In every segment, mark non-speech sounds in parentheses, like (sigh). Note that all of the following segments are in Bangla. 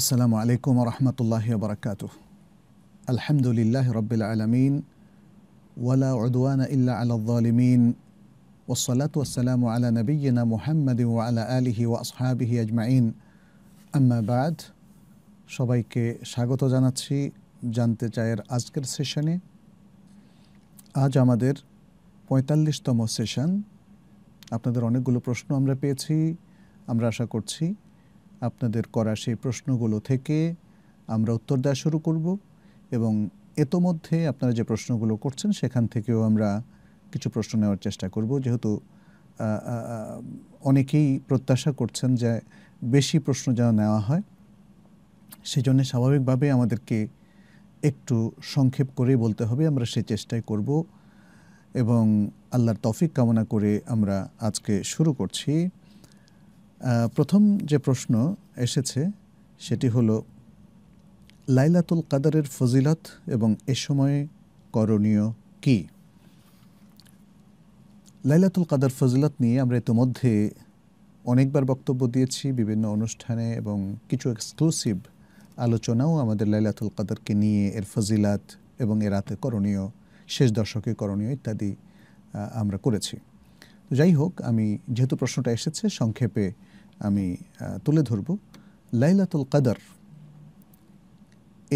আসসালামু আলাইকুম রহমতুল্লাহ বরকাত আলহামদুলিল্লাহ রবিল আলমিন ওয়ালা উদওয়ান ইল্লা আলালিমিন ওসলাত ওসালামু আলা নবীনা মুহাম্মদ আলা আলিহি ও আসহাবিহি আজমাইন আম্মাবাদ সবাইকে স্বাগত জানাচ্ছি জানতে চায়ের আজকের সেশনে আজ আমাদের পঁয়তাল্লিশতম সেশন আপনাদের অনেকগুলো প্রশ্ন আমরা পেয়েছি আমরা আশা করছি আপনাদের করা সেই প্রশ্নগুলো থেকে আমরা উত্তর দেওয়া শুরু করব এবং এতোমধ্যে আপনারা যে প্রশ্নগুলো করছেন সেখান থেকেও আমরা কিছু প্রশ্ন নেওয়ার চেষ্টা করব যেহেতু অনেকেই প্রত্যাশা করছেন যে বেশি প্রশ্ন যেন নেওয়া হয় সেজন্য স্বাভাবিকভাবে আমাদেরকে একটু সংক্ষেপ করে বলতে হবে আমরা সে চেষ্টাই করব এবং আল্লাহর তফিক কামনা করে আমরা আজকে শুরু করছি প্রথম যে প্রশ্ন এসেছে সেটি হল লাইলাতুল কাদারের ফজিলত এবং এ সময়ে করণীয় কি লাইলাতুল কাদার ফজিলত নিয়ে আমরা ইতোমধ্যে অনেকবার বক্তব্য দিয়েছি বিভিন্ন অনুষ্ঠানে এবং কিছু এক্সক্লুসিভ আলোচনাও আমাদের লাইলাতুল কাদারকে নিয়ে এর ফজিলাত এবং এর রাতে করণীয় শেষ দশকে করণীয় ইত্যাদি আমরা করেছি যাই হোক আমি যেহেতু প্রশ্নটা এসেছে সংক্ষেপে আমি তুলে ধরব লাইলাতুল কাদার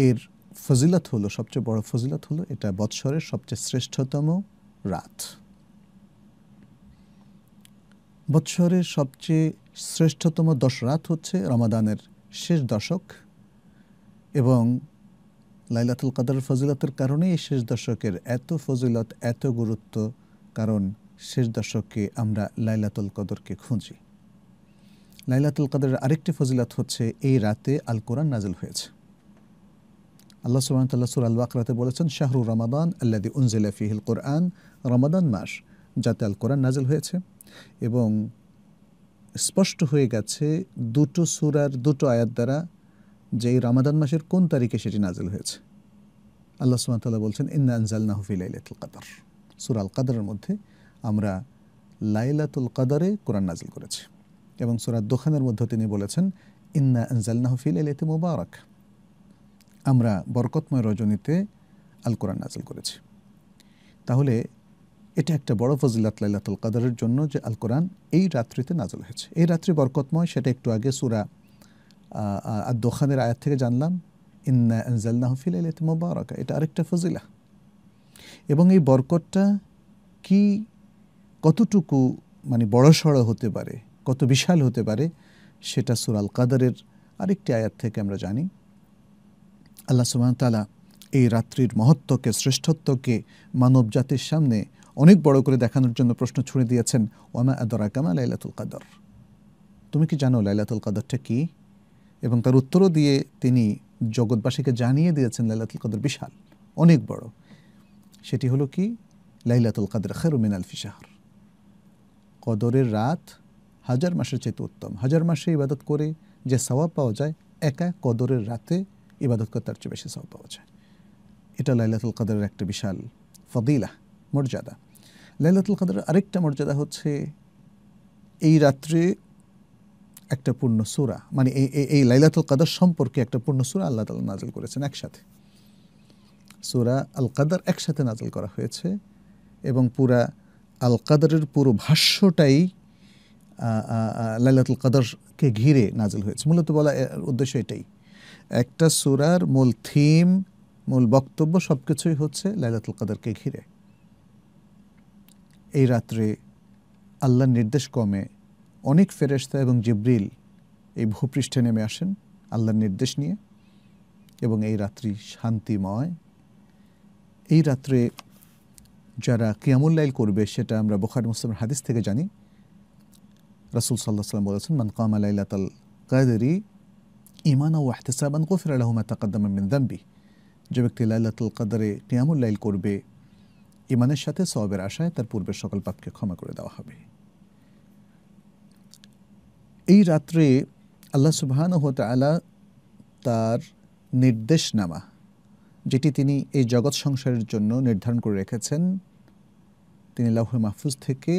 এর ফজিলত হলো সবচেয়ে বড় ফজিলত হলো এটা বৎসরের সবচেয়ে শ্রেষ্ঠতম রাত বৎসরের সবচেয়ে শ্রেষ্ঠতম দশ রাত হচ্ছে রমাদানের শেষ দশক এবং লাইলাতুল কাদার ফজিলতের কারণে এই শেষ দশকের এত ফজিলত এত গুরুত্ব কারণ শেষ দশকে আমরা লাইলাতুল কদরকে খুঁজি লাইলাতুল কাদের আরেকটি ফজিলাত হচ্ছে এই রাতে আল কোরআন নাজিল হয়েছে আল্লাহ সুবহান তাল্লাহ সুর আল বাকরাতে বলেছেন শাহরু রমাদান আল্লাদি উনজিলা ফিহিল কোরআন রমাদান মাস যাতে আল কোরআন নাজিল হয়েছে এবং স্পষ্ট হয়ে গেছে দুটো সুরার দুটো আয়াত দ্বারা যে রমাদান মাসের কোন তারিখে সেটি নাজিল হয়েছে আল্লাহ তাল্লাহ বলছেন ইন্না আনজাল নাহফিল লাইলাতুল সুর সুরাল কাদারের মধ্যে আমরা লাইলাতুল কাদারে কোরআন নাজিল করেছি এবং সুরাত দোকানের মধ্যে তিনি বলেছেন ইন্না আনজালনা হফিল এলেতে মুবারক আমরা বরকতময় রজনীতে আল কোরআন নাজিল করেছি তাহলে এটা একটা বড় ফজিলাত লাইলাতুল কাদারের জন্য যে আল কোরআন এই রাত্রিতে নাজল হয়েছে এই রাত্রি বরকতময় সেটা একটু আগে সুরা আর দোকানের আয়াত থেকে জানলাম ইন্না আনজালনা হফিল এলেতে মুবারক এটা আরেকটা ফজিলা এবং এই বরকতটা কি কতটুকু মানে বড়সড় হতে পারে কত বিশাল হতে পারে সেটা সুরাল কাদারের আরেকটি আয়াত থেকে আমরা জানি আল্লাহ সুবাহতালা এই রাত্রির মহত্বকে শ্রেষ্ঠত্বকে মানব জাতির সামনে অনেক বড় করে দেখানোর জন্য প্রশ্ন ছুড়ে দিয়েছেন ওয়ামা আদরা কামা লাইলাতুল কাদর তুমি কি জানো লাইলাতুল কাদরটা কি এবং তার উত্তরও দিয়ে তিনি জগৎবাসীকে জানিয়ে দিয়েছেন লাইলাতুল কাদর বিশাল অনেক বড় সেটি হলো কি লাইলাতুল কাদর খেরুমিন আলফি শাহর কদরের রাত হাজার মাসের চাইতে উত্তম হাজার মাসে ইবাদত করে যে সওয়াব পাওয়া যায় একা কদরের রাতে ইবাদত করে তার চেয়ে বেশি সওয়াব পাওয়া যায় এটা লাইলাতুল কাদের একটা বিশাল ফদিলা মর্যাদা লাইলাতুল কাদের আরেকটা মর্যাদা হচ্ছে এই রাত্রে একটা পূর্ণ সুরা মানে এই লাইলাতুল কাদার সম্পর্কে একটা পূর্ণ সুরা আল্লাহ তালা নাজিল করেছেন একসাথে সুরা আল কাদার একসাথে নাজিল করা হয়েছে এবং পুরা আল কাদারের পুরো ভাষ্যটাই লাইলাতুল কাদরকে ঘিরে নাজিল হয়েছে মূলত বলা উদ্দেশ্য এটাই একটা সুরার মূল থিম মূল বক্তব্য সব কিছুই হচ্ছে লাইলাতুল কাদরকে ঘিরে এই রাত্রে আল্লাহর নির্দেশ কমে অনেক ফেরেস্তা এবং জিব্রিল এই ভূপৃষ্ঠে নেমে আসেন আল্লাহর নির্দেশ নিয়ে এবং এই রাত্রি শান্তিময় এই রাত্রে যারা কিয়ামুল্লাইল করবে সেটা আমরা বোখার মুসলিমের হাদিস থেকে জানি রাসুল সাল্লাহ বলেছেন মান কামা লাইলাতাল কাদেরি ইমান ও ওয়াহতেসাবান কফির আলহমা তাকাদ্দামা মিন্দাম্বি যে ব্যক্তি লাইলাতুল কাদারে কিয়ামুল লাইল করবে ইমানের সাথে সবের আশায় তার পূর্বের সকল পাপকে ক্ষমা করে দেওয়া হবে এই রাত্রে আল্লাহ সুবাহান হতে আলা তার নির্দেশনামা যেটি তিনি এই জগৎ সংসারের জন্য নির্ধারণ করে রেখেছেন তিনি লাহুল মাহফুজ থেকে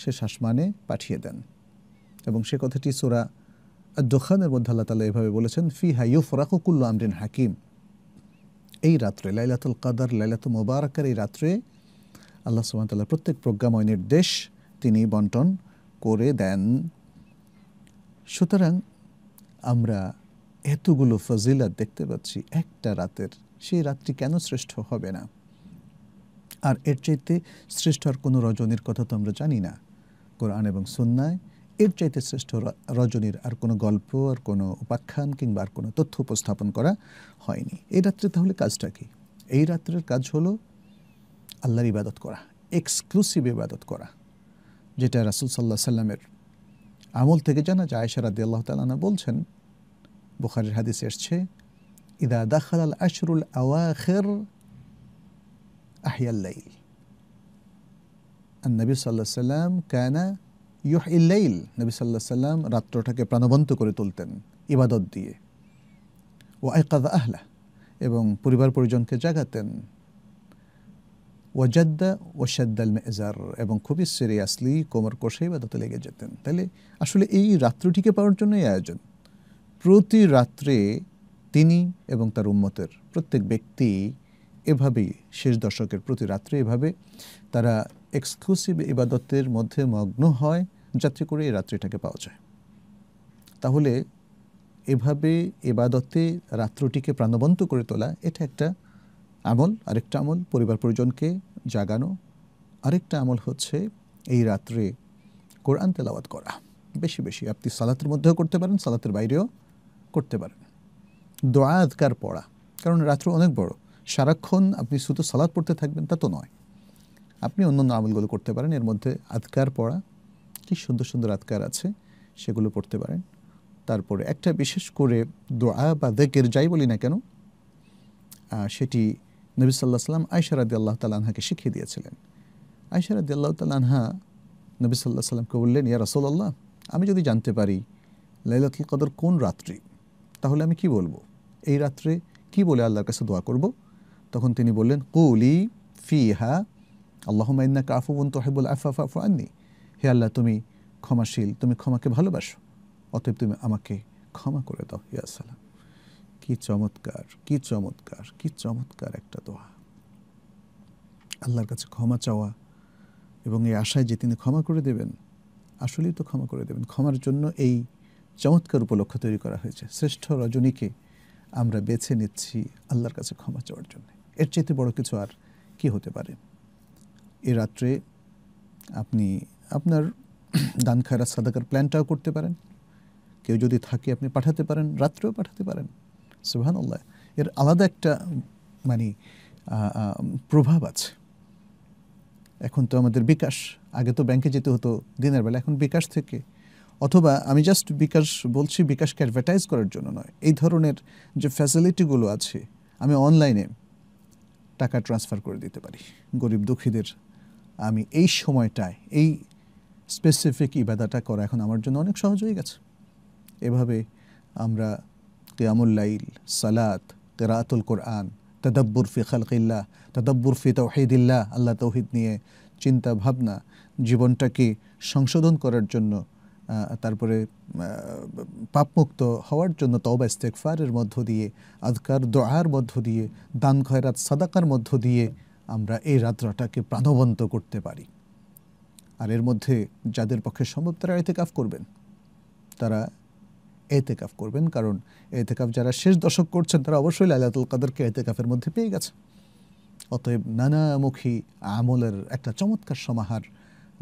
সে শাসমানে পাঠিয়ে দেন এবং সে কথাটি সুরা দোখানের মধ্যে আল্লাহ তালা এভাবে বলেছেন ফি হাইফ রাকুকুল্ল আমরিন হাকিম এই রাত্রে লাইলাতুল কাদার লাইলাতুল মোবারকের এই রাত্রে আল্লাহ সুবাহতাল্লাহ প্রত্যেক প্রজ্ঞাময় নির্দেশ তিনি বন্টন করে দেন সুতরাং আমরা এতগুলো ফজিলাত দেখতে পাচ্ছি একটা রাতের সেই রাত্রি কেন শ্রেষ্ঠ হবে না আর এর চাইতে শ্রেষ্ঠ আর কোনো রজনীর কথা তো আমরা জানি না কোরআন এবং সন্ন্যায় এর চাইতে শ্রেষ্ঠ রজনীর আর কোনো গল্প আর কোনো উপাখ্যান কিংবা আর কোনো তথ্য উপস্থাপন করা হয়নি এই রাত্রে তাহলে কাজটা কি এই রাত্রের কাজ হলো আল্লাহর ইবাদত করা এক্সক্লুসিভ ইবাদত করা যেটা রাসুল সাল্লাহ সাল্লামের আমল থেকে জানা যায় আয়সা রাদি আল্লাহ তালানা বলছেন বুখারের হাদিস এসছে ইদা দাখাল আল আশরুল আওয়াখের আহিয়াল্লাইল النبي সাল্লাহ সাল্লাম কায়না ইউহ ইল্লাইল নবী সাল্লাহ সাল্লাম রাত্রটাকে প্রাণবন্ত করে তুলতেন ইবাদত দিয়ে ও আয়কাদ আহলা এবং পরিবার পরিজনকে জাগাতেন ওয়াজাদ্দা ওয়াশাদ্দাল মেজার এবং খুবই সেরে আসলি কোমর কষে ইবাদতে লেগে যেতেন তাহলে আসলে এই রাত্রটিকে পাওয়ার জন্যই আয়োজন প্রতি রাত্রে তিনি এবং তার উম্মতের প্রত্যেক ব্যক্তি এভাবেই শেষ দশকের প্রতি রাত্রে এভাবে তারা এক্সক্লুসিভ ইবাদতের মধ্যে মগ্ন হয় যাত্রী করে এই রাত্রিটাকে পাওয়া যায় তাহলে এভাবে এবাদতে রাত্রটিকে প্রাণবন্ত করে তোলা এটা একটা আমল আরেকটা আমল পরিবার পরিজনকে জাগানো আরেকটা আমল হচ্ছে এই রাত্রে কোরআন তেলাওয়াত করা বেশি বেশি আপনি সালাতের মধ্যেও করতে পারেন সালাতের বাইরেও করতে পারেন দোয়া আধকার পড়া কারণ রাত্র অনেক বড় সারাক্ষণ আপনি শুধু সালাদ পড়তে থাকবেন তা তো নয় আপনি অন্য আমলগুলো করতে পারেন এর মধ্যে আধকার পড়া অনেক সুন্দর সুন্দর আতকার আছে সেগুলো পড়তে পারেন তারপরে একটা বিশেষ করে দোয়া বা দেকের যাই বলি না কেন সেটি নবী সাল্লাহ সাল্লাম আয়সারাদি আল্লাহ তালহাকে শিখিয়ে দিয়েছিলেন আয়সারাদি রাদি আল্লাহ তালহা নবী সাল্লাহ সাল্লামকে বললেন ইয়া রসোল্লাহ আমি যদি জানতে পারি লাইলাতুল কদর কোন রাত্রি তাহলে আমি কি বলবো এই রাত্রে কি বলে আল্লাহর কাছে দোয়া করব তখন তিনি বললেন কৌলি ফিহা আল্লাহ মাইন্না কাফুবন তোহেবুল আফা ফাফু আন্নি হে আল্লাহ তুমি ক্ষমাশীল তুমি ক্ষমাকে ভালোবাসো অতএব তুমি আমাকে ক্ষমা করে দাও ইয়া সালাম কি চমৎকার কি চমৎকার কি চমৎকার একটা দোয়া আল্লাহর কাছে ক্ষমা চাওয়া এবং এই আশায় যে তিনি ক্ষমা করে দেবেন আসলেই তো ক্ষমা করে দেবেন ক্ষমার জন্য এই চমৎকার উপলক্ষ তৈরি করা হয়েছে শ্রেষ্ঠ রজনীকে আমরা বেছে নিচ্ছি আল্লাহর কাছে ক্ষমা চাওয়ার জন্য এর চাইতে বড় কিছু আর কি হতে পারে এ রাত্রে আপনি আপনার দান খায়রা সাদাকার প্ল্যানটাও করতে পারেন কেউ যদি থাকে আপনি পাঠাতে পারেন রাত্রেও পাঠাতে পারেন সুবাহান আল্লাহ এর আলাদা একটা মানে প্রভাব আছে এখন তো আমাদের বিকাশ আগে তো ব্যাংকে যেতে হতো দিনের বেলা এখন বিকাশ থেকে অথবা আমি জাস্ট বিকাশ বলছি বিকাশকে অ্যাডভার্টাইজ করার জন্য নয় এই ধরনের যে ফ্যাসিলিটিগুলো আছে আমি অনলাইনে টাকা ট্রান্সফার করে দিতে পারি গরিব দুঃখীদের আমি এই সময়টায় এই স্পেসিফিক ইবাদাটা করা এখন আমার জন্য অনেক সহজ হয়ে গেছে এভাবে আমরা কেয়ামুল্লাইল সালাত কেরাতুল কোরআন তদব্বুর ফি খালকিল্লা তদব্বুর ফি তৌহিদিল্লা আল্লাহ তৌহিদ নিয়ে চিন্তা ভাবনা জীবনটাকে সংশোধন করার জন্য তারপরে পাপমুক্ত হওয়ার জন্য তবা ইস্তেকফারের মধ্য দিয়ে আদকার দোয়ার মধ্য দিয়ে দান খয়রাত সাদাকার মধ্য দিয়ে আমরা এই রাত্রটাকে প্রাণবন্ত করতে পারি আর এর মধ্যে যাদের পক্ষে সম্ভব তারা এতেকাফ করবেন তারা এতেকাফ করবেন কারণ এতেকাফ যারা শেষ দশক করছেন তারা অবশ্যই লাইলাতুল কাদেরকে এতেকাফের মধ্যে পেয়ে গেছে অতএব নানামুখী আমলের একটা চমৎকার সমাহার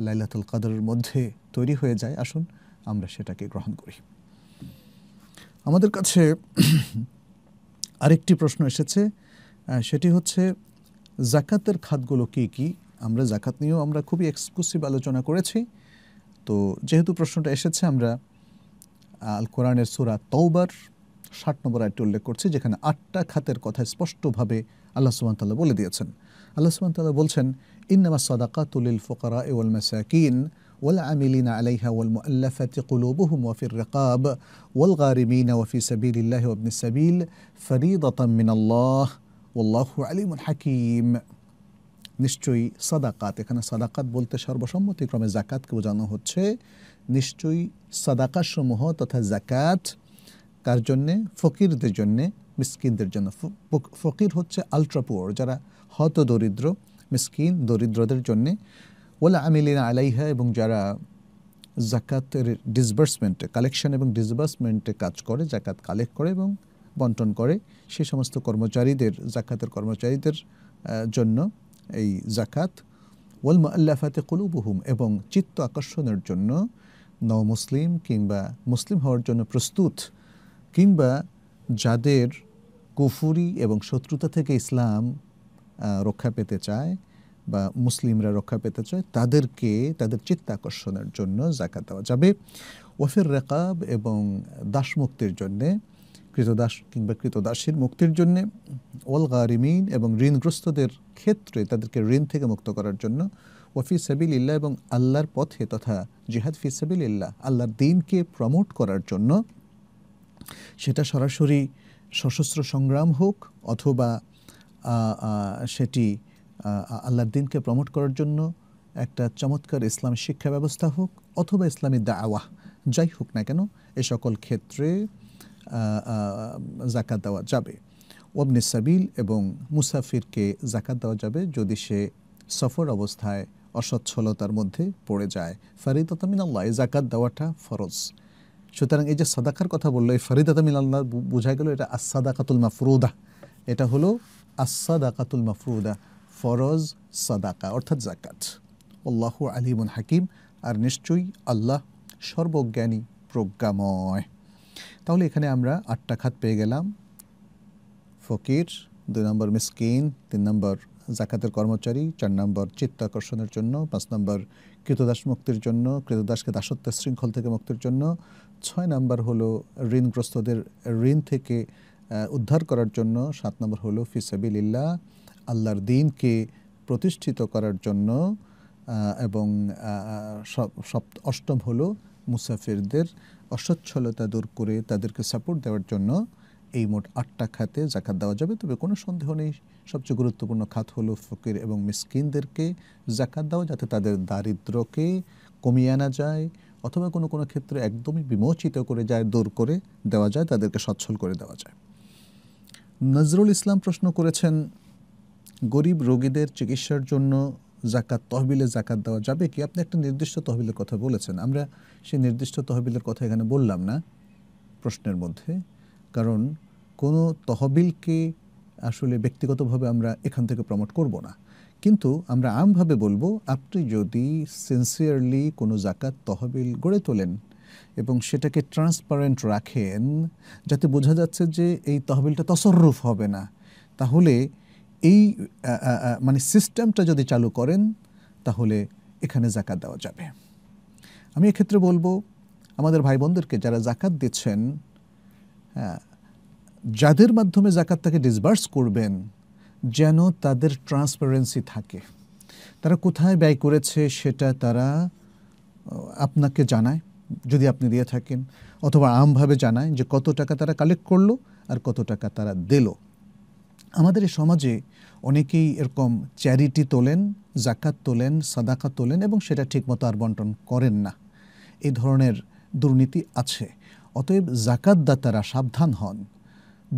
লাইলাতুল কাদের মধ্যে তৈরি হয়ে যায় আসুন আমরা সেটাকে গ্রহণ করি আমাদের কাছে আরেকটি প্রশ্ন এসেছে সেটি হচ্ছে জাকাতের খাতগুলো কি কী আমরা জাকাত নিয়েও আমরা খুবই এক্সক্লুসিভ আলোচনা করেছি তো যেহেতু প্রশ্নটা এসেছে আমরা আল কোরআনের সুরা তৌবার ষাট নম্বর আয়টি উল্লেখ করছি যেখানে আটটা খাতের কথা স্পষ্টভাবে আল্লাহ সুবাহতাল্লাহ বলে দিয়েছেন আল্লাহ সুবাহতাল্লাহ বলছেন ইন্নামা সাদাকা তুলিল ফোকারা আলাইহা ওল والعاملين عليها والمؤلفة রকাব وفي الرقاب والغارمين وفي سبيل الله وابن السبيل فريضة من الله والله عليم হাকিম নিশ্চয়ই সাদাকাত এখানে সাদাকাত বলতে সর্বসম্মতিক্রমে জাকাতকে বোঝানো হচ্ছে নিশ্চয়ই সাদাকাত সমূহ তথা জাকাত কার জন্যে ফকিরদের জন্যে মিসকিনদের জন্য ফকির হচ্ছে আলট্রাপুয়ার যারা হত দরিদ্র মিসকিন দরিদ্রদের জন্যে ওলা আমিলিনা আলাইহা এবং যারা জাকাতের ডিসবার্সমেন্টে কালেকশন এবং ডিসবার্সমেন্টে কাজ করে জাকাত কালেক্ট করে এবং বন্টন করে সে সমস্ত কর্মচারীদের জাকাতের কর্মচারীদের জন্য এই জাকাত ওয়াল আল্লাফাতে কলুবহুম এবং চিত্ত আকর্ষণের জন্য মুসলিম কিংবা মুসলিম হওয়ার জন্য প্রস্তুত কিংবা যাদের কুফুরি এবং শত্রুতা থেকে ইসলাম রক্ষা পেতে চায় বা মুসলিমরা রক্ষা পেতে চায় তাদেরকে তাদের চিত্ত আকর্ষণের জন্য জাকাত দেওয়া যাবে ওফের রেকাব এবং দাসমুক্তির জন্যে কৃতদাস কিংবা কৃতদাসীর মুক্তির জন্য ওল গারিমিন এবং ঋণগ্রস্তদের ক্ষেত্রে তাদেরকে ঋণ থেকে মুক্ত করার জন্য ওফি সাবিল ইল্লা এবং আল্লাহর পথে তথা জিহাদ ফি সাবিল ইল্লা আল্লাহর দিনকে প্রমোট করার জন্য সেটা সরাসরি সশস্ত্র সংগ্রাম হোক অথবা সেটি আল্লাহর দিনকে প্রমোট করার জন্য একটা চমৎকার ইসলামী শিক্ষা ব্যবস্থা হোক অথবা ইসলামী দাওয়া যাই হোক না কেন এ সকল ক্ষেত্রে জাকাত দেওয়া যাবে ওবনে সাবিল এবং মুসাফিরকে জাকাত দেওয়া যাবে যদি সে সফর অবস্থায় অসচ্ছলতার মধ্যে পড়ে যায় ফারিদাতামিন আল্লাহ এই জাকাত দেওয়াটা ফরজ সুতরাং এই যে সাদাকার কথা বললো এই ফারিদাতামিন আল্লাহ বোঝা গেল এটা আসাদাকাতুল মাফরুদা এটা হলো আসাদাকাতুল মাফরুদা ফরজ সাদাকা অর্থাৎ জাকাত আল্লাহ আলিমুল হাকিম আর নিশ্চয়ই আল্লাহ সর্বজ্ঞানী প্রজ্ঞাময় তাহলে এখানে আমরা আটটা খাত পেয়ে গেলাম ফকির দুই নম্বর মিসকিন তিন নম্বর জাকাতের কর্মচারী চার নম্বর চিত্তাকর্ষণের জন্য পাঁচ নম্বর কৃতদাস মুক্তির জন্য কৃতদাসকে দাসত্বের শৃঙ্খল থেকে মুক্তির জন্য ছয় নম্বর হলো ঋণগ্রস্তদের ঋণ থেকে উদ্ধার করার জন্য সাত নম্বর হলো ইল্লা আল্লাহর দিনকে প্রতিষ্ঠিত করার জন্য এবং সব অষ্টম হলো মুসাফিরদের অসচ্ছলতা দূর করে তাদেরকে সাপোর্ট দেওয়ার জন্য এই মোট আটটা খাতে জাকাত দেওয়া যাবে তবে কোনো সন্দেহ নেই সবচেয়ে গুরুত্বপূর্ণ খাত হলো ফকির এবং মিসকিনদেরকে জাকাত দেওয়া যাতে তাদের দারিদ্রকে কমিয়ে আনা যায় অথবা কোনো কোনো ক্ষেত্রে একদমই বিমোচিত করে যায় দূর করে দেওয়া যায় তাদেরকে সচ্ছল করে দেওয়া যায় নজরুল ইসলাম প্রশ্ন করেছেন গরিব রোগীদের চিকিৎসার জন্য জাকাত তহবিলে জাকাত দেওয়া যাবে কি আপনি একটা নির্দিষ্ট তহবিলের কথা বলেছেন আমরা সেই নির্দিষ্ট তহবিলের কথা এখানে বললাম না প্রশ্নের মধ্যে কারণ কোনো তহবিলকে আসলে ব্যক্তিগতভাবে আমরা এখান থেকে প্রমোট করব না কিন্তু আমরা আমভাবে বলবো আপনি যদি সিনসিয়ারলি কোনো জাকাত তহবিল গড়ে তোলেন এবং সেটাকে ট্রান্সপারেন্ট রাখেন যাতে বোঝা যাচ্ছে যে এই তহবিলটা তসররুফ হবে না তাহলে এই মানে সিস্টেমটা যদি চালু করেন তাহলে এখানে জাকাত দেওয়া যাবে আমি এক্ষেত্রে বলবো আমাদের ভাই বোনদেরকে যারা জাকাত দিচ্ছেন যাদের মাধ্যমে জাকাতটাকে ডিসবার্স করবেন যেন তাদের ট্রান্সপারেন্সি থাকে তারা কোথায় ব্যয় করেছে সেটা তারা আপনাকে জানায় যদি আপনি দিয়ে থাকেন অথবা আমভাবে জানায় যে কত টাকা তারা কালেক্ট করলো আর কত টাকা তারা দিল আমাদের এই সমাজে অনেকেই এরকম চ্যারিটি তোলেন জাকাত তোলেন সাদাকা তোলেন এবং সেটা ঠিকমতো আর বন্টন করেন না এই ধরনের দুর্নীতি আছে অতএব জাকাতদাতারা সাবধান হন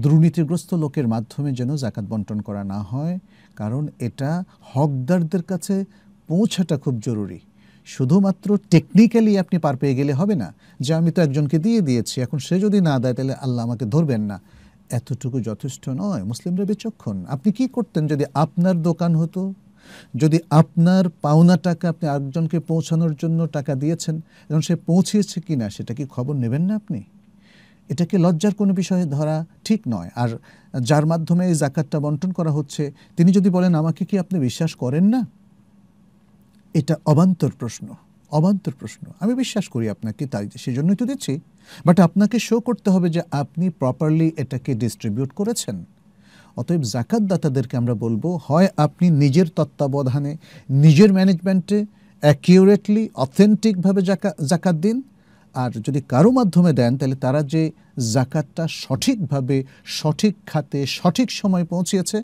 দুর্নীতিগ্রস্ত লোকের মাধ্যমে যেন জাকাত বন্টন করা না হয় কারণ এটা হকদারদের কাছে পৌঁছাটা খুব জরুরি শুধুমাত্র টেকনিক্যালি আপনি পার পেয়ে গেলে হবে না যে আমি তো একজনকে দিয়ে দিয়েছি এখন সে যদি না দেয় তাহলে আল্লাহ আমাকে ধরবেন না এতটুকু যথেষ্ট নয় মুসলিমরা বিচক্ষণ আপনি কি করতেন যদি আপনার দোকান হতো যদি আপনার পাওনা টাকা আপনি আরেকজনকে পৌঁছানোর জন্য টাকা দিয়েছেন এবং সে পৌঁছিয়েছে কি না সেটা কি খবর নেবেন না আপনি এটাকে লজ্জার কোনো বিষয়ে ধরা ঠিক নয় আর যার মাধ্যমে এই জাকাতটা বন্টন করা হচ্ছে তিনি যদি বলেন আমাকে কি আপনি বিশ্বাস করেন না এটা অবান্তর প্রশ্ন অবান্তর প্রশ্ন আমি বিশ্বাস করি আপনাকে তাই সেজন্যই তো দিচ্ছি বাট আপনাকে শো করতে হবে যে আপনি প্রপারলি এটাকে ডিস্ট্রিবিউট করেছেন অতএব জাকাতদাতাদেরকে আমরা বলবো হয় আপনি নিজের তত্ত্বাবধানে নিজের ম্যানেজমেন্টে অ্যাকিউরেটলি অথেন্টিকভাবে জাকা জাকাত দিন আর যদি কারো মাধ্যমে দেন তাহলে তারা যে জাকাতটা সঠিকভাবে সঠিক খাতে সঠিক সময় পৌঁছিয়েছে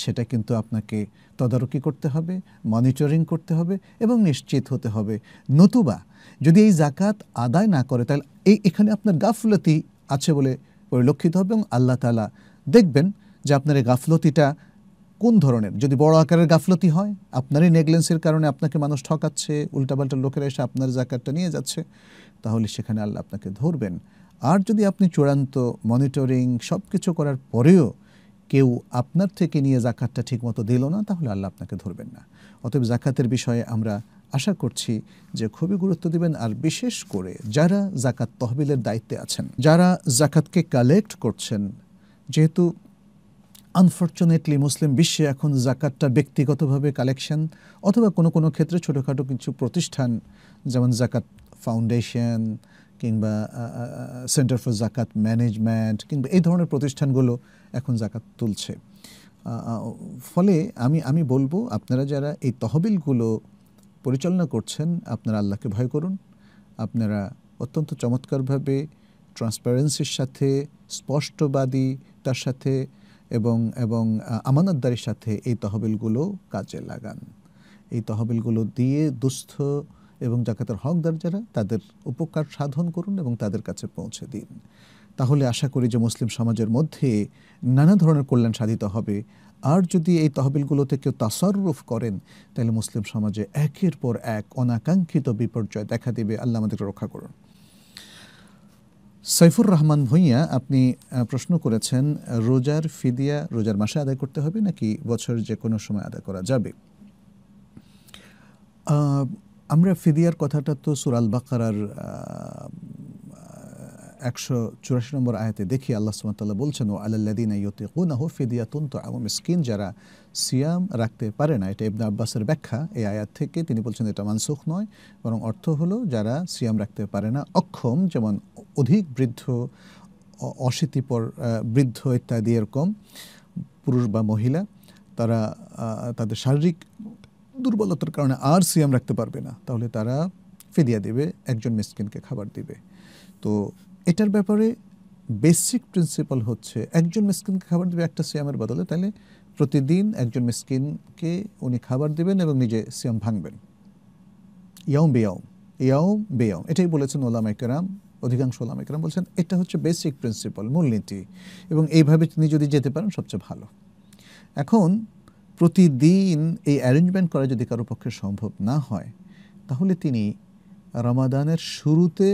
সেটা কিন্তু আপনাকে তদারকি করতে হবে মনিটরিং করতে হবে এবং নিশ্চিত হতে হবে নতুবা যদি এই জাকাত আদায় না করে তাহলে এই এখানে আপনার গাফলতি আছে বলে পরিলক্ষিত হবে এবং আল্লাহ তালা দেখবেন যে আপনার এই গাফলতিটা কোন ধরনের যদি বড় আকারের গাফলতি হয় আপনারই নেগলেন্সের কারণে আপনাকে মানুষ ঠকাচ্ছে উল্টাপাল্টা লোকেরা এসে আপনার জাকাতটা নিয়ে যাচ্ছে তাহলে সেখানে আল্লাহ আপনাকে ধরবেন আর যদি আপনি চূড়ান্ত মনিটরিং সব কিছু করার পরেও কেউ আপনার থেকে নিয়ে জাকাতটা ঠিকমতো দিল না তাহলে আল্লাহ আপনাকে ধরবেন না অতএব জাকাতের বিষয়ে আমরা আশা করছি যে খুবই গুরুত্ব দিবেন আর বিশেষ করে যারা জাকাত তহবিলের দায়িত্বে আছেন যারা জাকাতকে কালেক্ট করছেন যেহেতু আনফর্চুনেটলি মুসলিম বিশ্বে এখন জাকাতটা ব্যক্তিগতভাবে কালেকশন অথবা কোনো কোনো ক্ষেত্রে ছোটোখাটো কিছু প্রতিষ্ঠান যেমন জাকাত ফাউন্ডেশন কিংবা সেন্টার ফর জাকাত ম্যানেজমেন্ট কিংবা এই ধরনের প্রতিষ্ঠানগুলো এখন জাকাত তুলছে ফলে আমি আমি বলবো আপনারা যারা এই তহবিলগুলো পরিচালনা করছেন আপনারা আল্লাহকে ভয় করুন আপনারা অত্যন্ত চমৎকারভাবে ট্রান্সপারেন্সির সাথে স্পষ্টবাদী তার সাথে এবং এবং আমানতদারির সাথে এই তহবিলগুলো কাজে লাগান এই তহবিলগুলো দিয়ে দুস্থ এবং জাকাতের হকদার যারা তাদের উপকার সাধন করুন এবং তাদের কাছে পৌঁছে দিন তাহলে আশা করি যে মুসলিম সমাজের মধ্যে নানা ধরনের কল্যাণ সাধিত হবে আর যদি এই তহবিলগুলোতে কেউ তাসররুফ করেন তাহলে মুসলিম সমাজে একের পর এক অনাকাঙ্ক্ষিত বিপর্যয় দেখা দেবে আল্লাহ আমাদেরকে রক্ষা করুন সাইফুর রহমান ভূঁইয়া আপনি প্রশ্ন করেছেন রোজার ফিদিয়া রোজার মাসে আদায় করতে হবে নাকি বছর যে কোনো সময় আদায় করা যাবে আমরা ফিদিয়ার কথাটা তো সুরাল বাকারার একশো চুরাশি নম্বর আয়াতে দেখি আল্লাহ সুমতাল্লাহ বলছেন ও আল্লাদিন ইয়তিকুনাহু ফিদিয়া তো আম মিসকিন যারা সিয়াম রাখতে পারে না এটা ইবনা আব্বাসের ব্যাখ্যা এই আয়াত থেকে তিনি বলছেন এটা মানসুখ নয় বরং অর্থ হলো যারা সিয়াম রাখতে পারে না অক্ষম যেমন অধিক বৃদ্ধ অশীতিপর বৃদ্ধ ইত্যাদি এরকম পুরুষ বা মহিলা তারা তাদের শারীরিক দুর্বলতার কারণে আর সিয়াম রাখতে পারবে না তাহলে তারা ফিদিয়া দেবে একজন মিসকিনকে খাবার দিবে তো এটার ব্যাপারে বেসিক প্রিন্সিপাল হচ্ছে একজন মিসকিনকে খাবার দেবে একটা সিয়ামের বদলে তাহলে প্রতিদিন একজন মিসকিনকে উনি খাবার দেবেন এবং নিজে সিয়াম ভাঙবেন ইয়াউম বেয়াও ইয়াউম বেয়াও এটাই বলেছেন ওলামা একরাম অধিকাংশ ওলামা একরাম বলছেন এটা হচ্ছে বেসিক প্রিন্সিপাল মূলনীতি এবং এইভাবে তিনি যদি যেতে পারেন সবচেয়ে ভালো এখন প্রতিদিন এই অ্যারেঞ্জমেন্ট করা যদি কারো পক্ষে সম্ভব না হয় তাহলে তিনি রমাদানের শুরুতে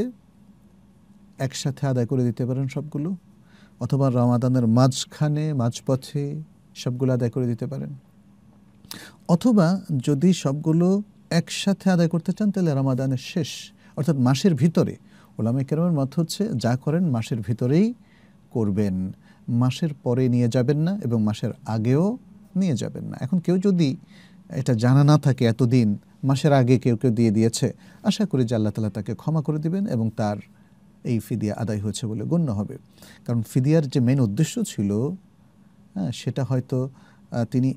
একসাথে আদায় করে দিতে পারেন সবগুলো অথবা রমাদানের মাঝখানে মাঝপথে সবগুলো আদায় করে দিতে পারেন অথবা যদি সবগুলো একসাথে আদায় করতে চান তাহলে রমাদানের শেষ অর্থাৎ মাসের ভিতরে ওলামে কেরামের মত হচ্ছে যা করেন মাসের ভিতরেই করবেন মাসের পরে নিয়ে যাবেন না এবং মাসের আগেও নিয়ে যাবেন না এখন কেউ যদি এটা জানা না থাকে এতদিন মাসের আগে কেউ কেউ দিয়ে দিয়েছে আশা করি যে আল্লাহ তালা তাকে ক্ষমা করে দিবেন এবং তার এই ফিদিয়া আদায় হয়েছে বলে গণ্য হবে কারণ ফিদিয়ার যে মেন উদ্দেশ্য ছিল হ্যাঁ সেটা হয়তো তিনি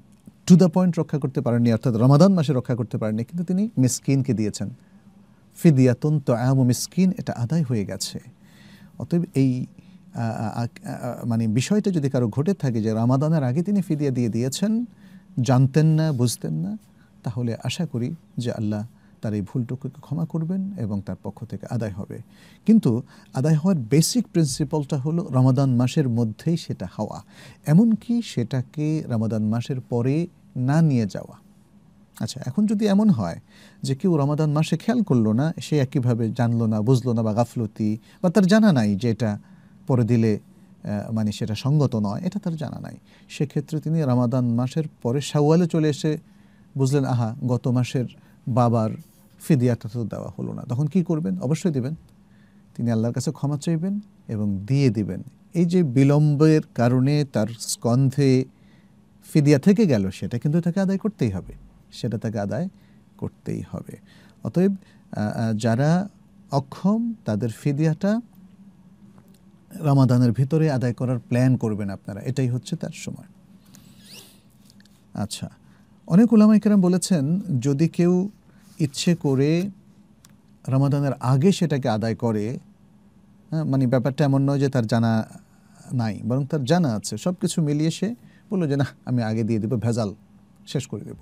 টু দ্য পয়েন্ট রক্ষা করতে পারেননি অর্থাৎ রমাদান মাসে রক্ষা করতে পারেননি কিন্তু তিনি মিসকিনকে দিয়েছেন ফিদিয়া তন্ত আম মিসকিন এটা আদায় হয়ে গেছে অতএব এই মানে বিষয়টা যদি কারো ঘটে থাকে যে রামাদানের আগে তিনি ফিদিয়া দিয়ে দিয়েছেন জানতেন না বুঝতেন না তাহলে আশা করি যে আল্লাহ তার এই ভুলটুকুকে ক্ষমা করবেন এবং তার পক্ষ থেকে আদায় হবে কিন্তু আদায় হওয়ার বেসিক প্রিন্সিপালটা হলো রমাদান মাসের মধ্যেই সেটা হওয়া এমনকি সেটাকে রমাদান মাসের পরে না নিয়ে যাওয়া আচ্ছা এখন যদি এমন হয় যে কেউ রমাদান মাসে খেয়াল করলো না সে একইভাবে জানলো না বুঝলো না বা গাফলতি বা তার জানা নাই যে এটা পরে দিলে মানে সেটা সঙ্গত নয় এটা তার জানা নাই সেক্ষেত্রে তিনি রমাদান মাসের পরে শাওয়ালে চলে এসে বুঝলেন আহা গত মাসের বাবার ফিদিয়াটা তো দেওয়া হলো না তখন কি করবেন অবশ্যই দেবেন তিনি আল্লাহর কাছে ক্ষমা চাইবেন এবং দিয়ে দিবেন এই যে বিলম্বের কারণে তার স্কন্ধে ফিদিয়া থেকে গেল সেটা কিন্তু তাকে আদায় করতেই হবে সেটা তাকে আদায় করতেই হবে অতএব যারা অক্ষম তাদের ফিদিয়াটা রামাদানের ভিতরে আদায় করার প্ল্যান করবেন আপনারা এটাই হচ্ছে তার সময় আচ্ছা অনেক ওলামাইকার বলেছেন যদি কেউ ইচ্ছে করে রমাদানের আগে সেটাকে আদায় করে হ্যাঁ, মানে ব্যাপারটা এমন নয় যে তার জানা নাই বরং তার জানা আছে সব কিছু মিলিয়ে সে বললো যে না আমি আগে দিয়ে দেবো ভেজাল শেষ করে দেব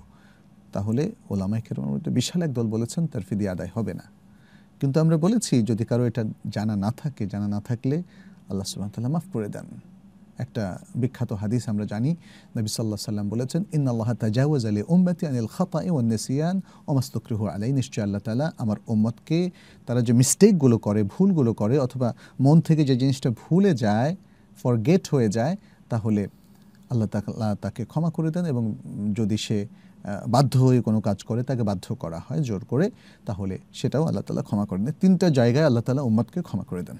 তাহলে ওলামা কেরমের মধ্যে বিশাল এক দল বলেছেন তার ফিদি আদায় হবে না কিন্তু আমরা বলেছি যদি কারো এটা জানা না থাকে জানা না থাকলে আল্লাহ সুবাহ মাফ করে দেন একটা বিখ্যাত হাদিস আমরা জানি নবী সাল্লাহ সাল্লাম বলেছেন ইন আল্লাহ তাজাওয়াজ আলী উম্মতি আনিল খাতা এ নেসিয়ান ওমাস্তকরিহ আলাই নিশ্চয় আল্লাহ তালা আমার ওম্মতকে তারা যে মিস্টেকগুলো করে ভুলগুলো করে অথবা মন থেকে যে জিনিসটা ভুলে যায় ফরগেট হয়ে যায় তাহলে আল্লাহ তাল্লাহ তাকে ক্ষমা করে দেন এবং যদি সে বাধ্য হয়ে কোনো কাজ করে তাকে বাধ্য করা হয় জোর করে তাহলে সেটাও আল্লাহ তালা ক্ষমা করে দেন তিনটা জায়গায় আল্লাহ তালা উম্মতকে ক্ষমা করে দেন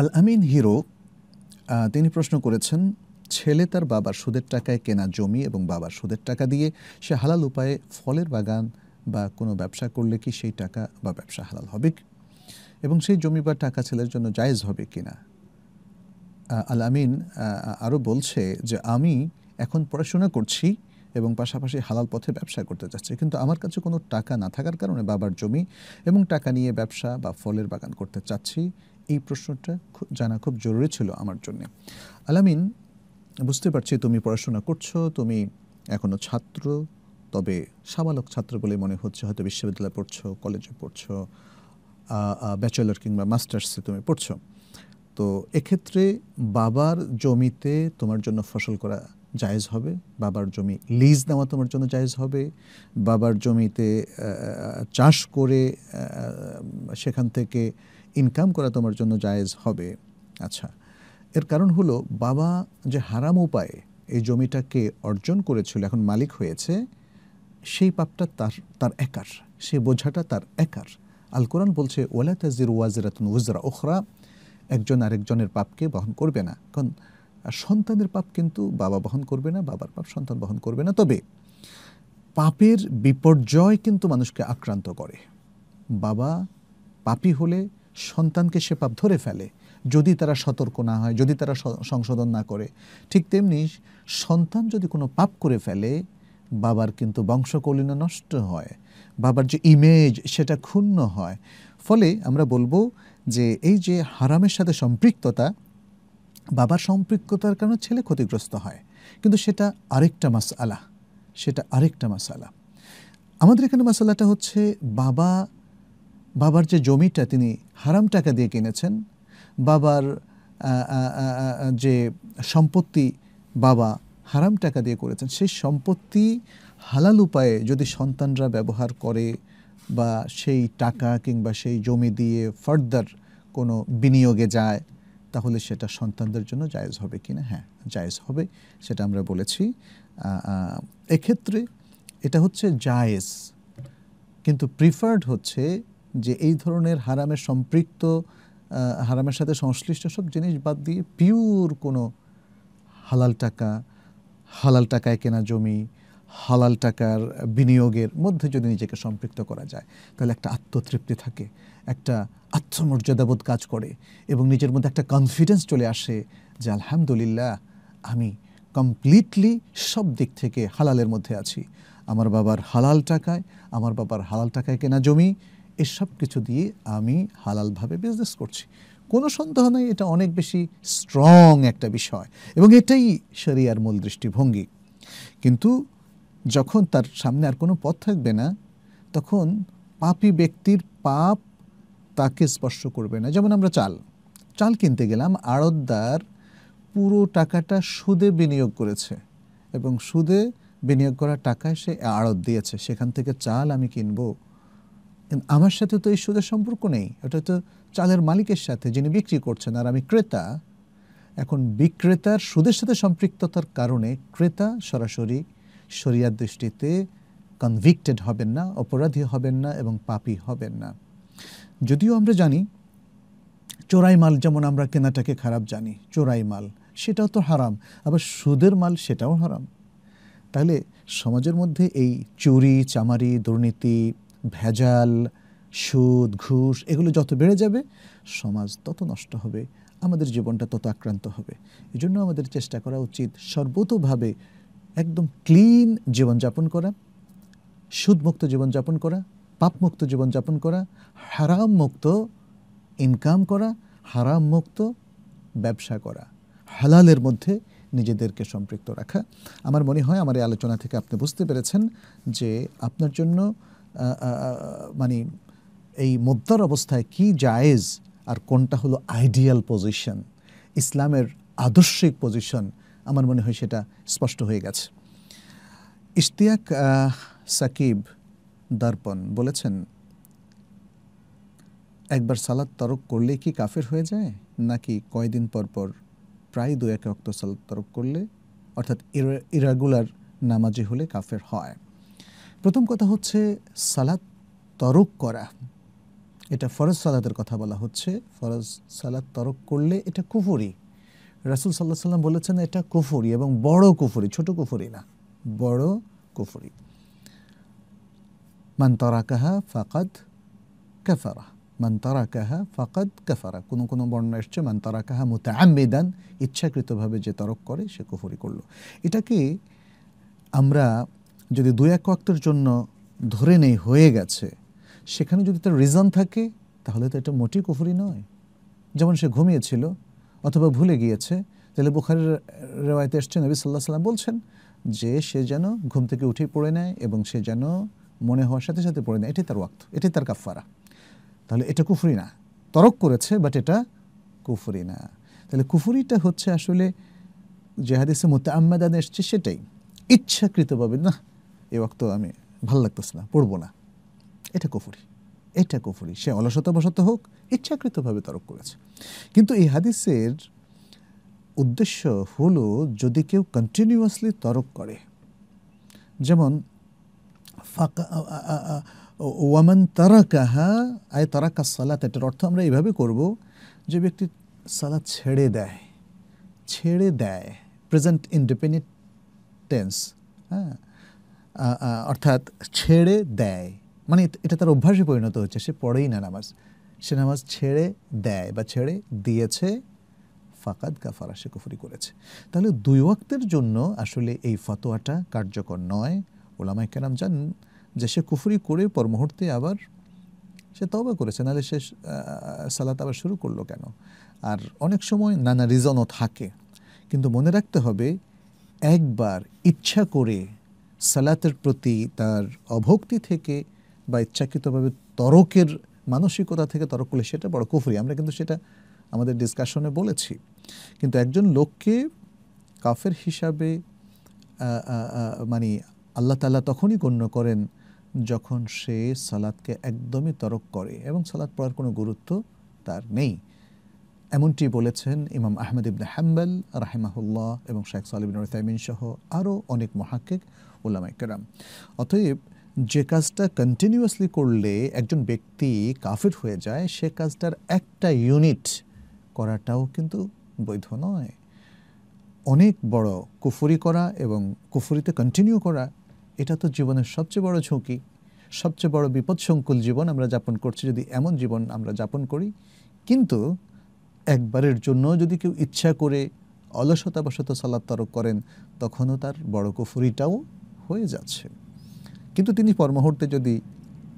আল আমিন হিরো তিনি প্রশ্ন করেছেন ছেলে তার বাবার সুদের টাকায় কেনা জমি এবং বাবার সুদের টাকা দিয়ে সে হালাল উপায়ে ফলের বাগান বা কোনো ব্যবসা করলে কি সেই টাকা বা ব্যবসা হালাল হবে এবং সেই জমি বা টাকা ছেলের জন্য জায়েজ হবে কি না আল আমিন আরও বলছে যে আমি এখন পড়াশোনা করছি এবং পাশাপাশি হালাল পথে ব্যবসা করতে চাচ্ছি কিন্তু আমার কাছে কোনো টাকা না থাকার কারণে বাবার জমি এবং টাকা নিয়ে ব্যবসা বা ফলের বাগান করতে চাচ্ছি এই প্রশ্নটা জানা খুব জরুরি ছিল আমার জন্য আলামিন বুঝতে পারছি তুমি পড়াশোনা করছো তুমি এখনও ছাত্র তবে সাবালক ছাত্র বলে মনে হচ্ছে হয়তো বিশ্ববিদ্যালয়ে পড়ছো কলেজে পড়ছো ব্যাচেলর কিংবা মাস্টার্সে তুমি পড়ছো তো এক্ষেত্রে বাবার জমিতে তোমার জন্য ফসল করা জায়েজ হবে বাবার জমি লিজ নেওয়া তোমার জন্য জায়েজ হবে বাবার জমিতে চাষ করে সেখান থেকে ইনকাম করা তোমার জন্য জায়েজ হবে আচ্ছা এর কারণ হলো বাবা যে হারাম উপায়ে এই জমিটাকে অর্জন করেছিল এখন মালিক হয়েছে সেই পাপটা তার তার একার সেই বোঝাটা তার একার আল কোরআন বলছে ওলা তাজির ওয়াজিরাতুন উজরা ওখরা একজন আরেকজনের পাপকে বহন করবে না কারণ সন্তানের পাপ কিন্তু বাবা বহন করবে না বাবার পাপ সন্তান বহন করবে না তবে পাপের বিপর্যয় কিন্তু মানুষকে আক্রান্ত করে বাবা পাপি হলে সন্তানকে সে পাপ ধরে ফেলে যদি তারা সতর্ক না হয় যদি তারা সংশোধন না করে ঠিক তেমনি সন্তান যদি কোনো পাপ করে ফেলে বাবার কিন্তু বংশকলিন নষ্ট হয় বাবার যে ইমেজ সেটা ক্ষুণ্ণ হয় ফলে আমরা বলবো যে এই যে হারামের সাথে সম্পৃক্ততা বাবার সম্পৃক্ততার কারণে ছেলে ক্ষতিগ্রস্ত হয় কিন্তু সেটা আরেকটা মাস আলা সেটা আরেকটা মাসালা আমাদের এখানে মাসালাটা হচ্ছে বাবা বাবার যে জমিটা তিনি হারাম টাকা দিয়ে কিনেছেন বাবার যে সম্পত্তি বাবা হারাম টাকা দিয়ে করেছেন সেই সম্পত্তি হালাল উপায়ে যদি সন্তানরা ব্যবহার করে বা সেই টাকা কিংবা সেই জমি দিয়ে ফার্দার কোনো বিনিয়োগে যায় তাহলে সেটা সন্তানদের জন্য জায়েজ হবে কি না হ্যাঁ জায়েজ হবে সেটা আমরা বলেছি এক্ষেত্রে এটা হচ্ছে জায়েজ কিন্তু প্রিফার্ড হচ্ছে যে এই ধরনের হারামের সম্পৃক্ত হারামের সাথে সংশ্লিষ্ট সব জিনিস বাদ দিয়ে পিওর কোনো হালাল টাকা হালাল টাকায় কেনা জমি হালাল টাকার বিনিয়োগের মধ্যে যদি নিজেকে সম্পৃক্ত করা যায় তাহলে একটা আত্মতৃপ্তি থাকে একটা আত্মমর্যাদাবোধ কাজ করে এবং নিজের মধ্যে একটা কনফিডেন্স চলে আসে যে আলহামদুলিল্লাহ আমি কমপ্লিটলি সব দিক থেকে হালালের মধ্যে আছি আমার বাবার হালাল টাকায় আমার বাবার হালাল টাকায় কেনা জমি এসব কিছু দিয়ে আমি হালালভাবে বিজনেস করছি কোনো সন্দেহ নেই এটা অনেক বেশি স্ট্রং একটা বিষয় এবং এটাই শরিয়ার মূল দৃষ্টিভঙ্গি কিন্তু যখন তার সামনে আর কোনো পথ থাকবে না তখন পাপি ব্যক্তির পাপ তাকে স্পর্শ করবে না যেমন আমরা চাল চাল কিনতে গেলাম আড়তদার পুরো টাকাটা সুদে বিনিয়োগ করেছে এবং সুদে বিনিয়োগ করা টাকায় সে আড়ত দিয়েছে সেখান থেকে চাল আমি কিনবো কিন্তু আমার সাথে তো এই সুদের সম্পর্ক নেই ওটা তো চালের মালিকের সাথে যিনি বিক্রি করছেন আর আমি ক্রেতা এখন বিক্রেতার সুদের সাথে সম্পৃক্ততার কারণে ক্রেতা সরাসরি শরিয়ার দৃষ্টিতে কনভিক্টেড হবেন না অপরাধী হবেন না এবং পাপি হবেন না যদিও আমরা জানি চোরাই মাল যেমন আমরা কেনাটাকে খারাপ জানি চোরাই মাল সেটাও তো হারাম আবার সুদের মাল সেটাও হারাম তাহলে সমাজের মধ্যে এই চুরি চামারি দুর্নীতি ভেজাল সুদ ঘুষ এগুলো যত বেড়ে যাবে সমাজ তত নষ্ট হবে আমাদের জীবনটা তত আক্রান্ত হবে এজন্য আমাদের চেষ্টা করা উচিত সর্বতোভাবে একদম ক্লিন জীবনযাপন করা সুদমুক্ত জীবনযাপন করা পাপমুক্ত জীবনযাপন করা হারাম মুক্ত ইনকাম করা হারাম মুক্ত ব্যবসা করা হালালের মধ্যে নিজেদেরকে সম্পৃক্ত রাখা আমার মনে হয় আমার এই আলোচনা থেকে আপনি বুঝতে পেরেছেন যে আপনার জন্য মানে এই মুদ্রার অবস্থায় কি জায়েজ আর কোনটা হলো আইডিয়াল পজিশন ইসলামের আদর্শিক পজিশন আমার মনে হয় সেটা স্পষ্ট হয়ে গেছে ইশতিয়াক সাকিব দর্পণ বলেছেন একবার সালাদ তরক করলে কি কাফের হয়ে যায় নাকি কয়দিন পর পর প্রায় দু এক রক্ত সালাদ তরক করলে অর্থাৎ ইরাগুলার নামাজি হলে কাফের হয় প্রথম কথা হচ্ছে সালাদ তরক করা এটা ফরজ সালাতের কথা বলা হচ্ছে ফরজ সালাদ তরক করলে এটা কুফরি রাসুল সাল্লাহ সাল্লাম বলেছেন এটা কুফরি এবং বড় কুফরি ছোট কুফরি না বড় কুফরি মান কাহা ফাকাদ কাফারা মান কাহা ফাকাদ কাফারা কোনো কোনো বর্ণনা এসছে মান কাহা মোতা ইচ্ছাকৃতভাবে যে তরক করে সে কুফরি করলো এটাকে আমরা যদি দু এক ওয়াক্তের জন্য ধরে নেই হয়ে গেছে সেখানে যদি তার রিজন থাকে তাহলে তো এটা মোটেই কুফুরি নয় যেমন সে ঘুমিয়েছিল অথবা ভুলে গিয়েছে তাহলে বুখারের রেওয়ায়তে এসছে নবী সাল্লাহ সাল্লাম বলছেন যে সে যেন ঘুম থেকে উঠেই পড়ে নেয় এবং সে যেন মনে হওয়ার সাথে সাথে পড়ে নেয় এটাই তার ওয়াক্ত এটাই তার কাফারা তাহলে এটা কুফুরি না তরক করেছে বাট এটা কুফুরি না তাহলে কুফুরিটা হচ্ছে আসলে যে হাদিসে মোতাম্মাদান এসছে সেটাই ইচ্ছাকৃতভাবে না এ অক্ত আমি ভাল লাগতেছে না পড়বো না এটা কুফুরি এটা কুফুরি সে বসত হোক ইচ্ছাকৃতভাবে তরক করেছে কিন্তু এই হাদিসের উদ্দেশ্য হলো যদি কেউ কন্টিনিউয়াসলি তরক করে যেমন ফাঁকা ওয়ামান কাহা আয় কা সালাত এটার অর্থ আমরা এইভাবে করব যে ব্যক্তি সালাত ছেড়ে দেয় ছেড়ে দেয় প্রেজেন্ট ইন্ডিপেন্ডেন্ট টেন্স হ্যাঁ অর্থাৎ ছেড়ে দেয় মানে এটা তার অভ্যাসে পরিণত হচ্ছে সে পড়েই না নামাজ সে নামাজ ছেড়ে দেয় বা ছেড়ে দিয়েছে ফাকাদ গাফারা সে কুফুরি করেছে তাহলে দুই ওয়াক্তের জন্য আসলে এই ফতোয়াটা কার্যকর নয় ওলামায় কেরাম জান যে সে কুফুরি করে পর মুহূর্তে আবার সে তবে করেছে নাহলে সে সালাত আবার শুরু করলো কেন আর অনেক সময় নানা রিজনও থাকে কিন্তু মনে রাখতে হবে একবার ইচ্ছা করে সালাতের প্রতি তার অভক্তি থেকে বা ইচ্ছাকৃতভাবে তরকের মানসিকতা থেকে তরক করলে সেটা বড় কুফরি আমরা কিন্তু সেটা আমাদের ডিসকাশনে বলেছি কিন্তু একজন লোককে কাফের হিসাবে মানে আল্লাহ তালা তখনই গণ্য করেন যখন সে সালাদকে একদমই তরক করে এবং সালাদ পড়ার কোনো গুরুত্ব তার নেই এমনটি বলেছেন ইমাম আহমেদ ইবনে হাম্বাল রাহেমাহুল্লাহ এবং শেখ সালিবিন রতাইমিন সহ আরও অনেক মহাকেক ওলামাইকেরাম অতএব যে কাজটা কন্টিনিউয়াসলি করলে একজন ব্যক্তি কাফের হয়ে যায় সে কাজটার একটা ইউনিট করাটাও কিন্তু বৈধ নয় অনেক বড় কুফুরি করা এবং কুফুরিতে কন্টিনিউ করা এটা তো জীবনের সবচেয়ে বড় ঝুঁকি সবচেয়ে বড় বিপদসংকুল জীবন আমরা যাপন করছি যদি এমন জীবন আমরা যাপন করি কিন্তু একবারের জন্য যদি কেউ ইচ্ছা করে অলসতাবশত সালাত তরক করেন তখনও তার বড় কুফুরিটাও হয়ে যাচ্ছে কিন্তু তিনি পরমুহূর্তে যদি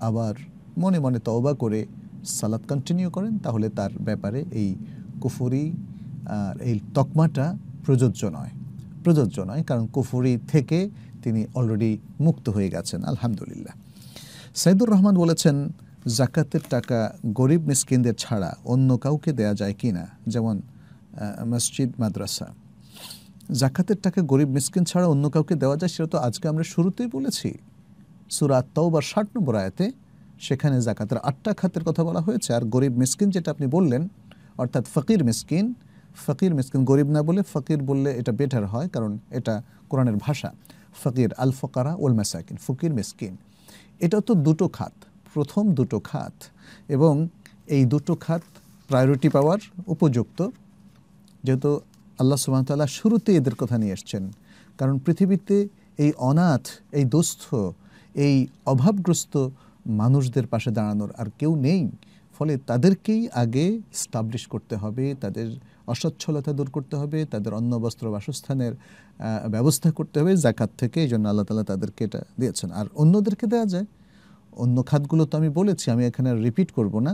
আবার মনে মনে তওবা করে সালাদ কন্টিনিউ করেন তাহলে তার ব্যাপারে এই কুফুরি আর এই তকমাটা প্রযোজ্য নয় প্রযোজ্য নয় কারণ কুফুরি থেকে তিনি অলরেডি মুক্ত হয়ে গেছেন আলহামদুলিল্লাহ সাইদুর রহমান বলেছেন জাকাতের টাকা গরিব মিসকিনদের ছাড়া অন্য কাউকে দেয়া যায় কি না যেমন মসজিদ মাদ্রাসা জাকাতের টাকা গরিব মিসকিন ছাড়া অন্য কাউকে দেওয়া যায় সেটা তো আজকে আমরা শুরুতেই বলেছি সুরাত তাও বা ষাট নম্বর আয়াতে সেখানে জাকাতের আটটা খাতের কথা বলা হয়েছে আর গরিব মিসকিন যেটা আপনি বললেন অর্থাৎ ফকির মিসকিন ফকির মিসকিন গরিব না বলে ফকির বললে এটা বেটার হয় কারণ এটা কোরআনের ভাষা ফকির আল ফকারা ওল মাসাকিন ফকির মিসকিন এটা তো দুটো খাত প্রথম দুটো খাত এবং এই দুটো খাত প্রায়োরিটি পাওয়ার উপযুক্ত যেহেতু আল্লাহ সুবাহতাল্লাহ শুরুতে এদের কথা নিয়ে এসছেন কারণ পৃথিবীতে এই অনাথ এই দুস্থ এই অভাবগ্রস্ত মানুষদের পাশে দাঁড়ানোর আর কেউ নেই ফলে তাদেরকেই আগে স্টাবলিশ করতে হবে তাদের অসচ্ছলতা দূর করতে হবে তাদের অন্ন বস্ত্র বাসস্থানের ব্যবস্থা করতে হবে জাকাত থেকে এই জন্য আল্লাহ তালা তাদেরকে এটা দিয়েছেন আর অন্যদেরকে দেওয়া যায় অন্য খাতগুলো তো আমি বলেছি আমি এখানে রিপিট করব না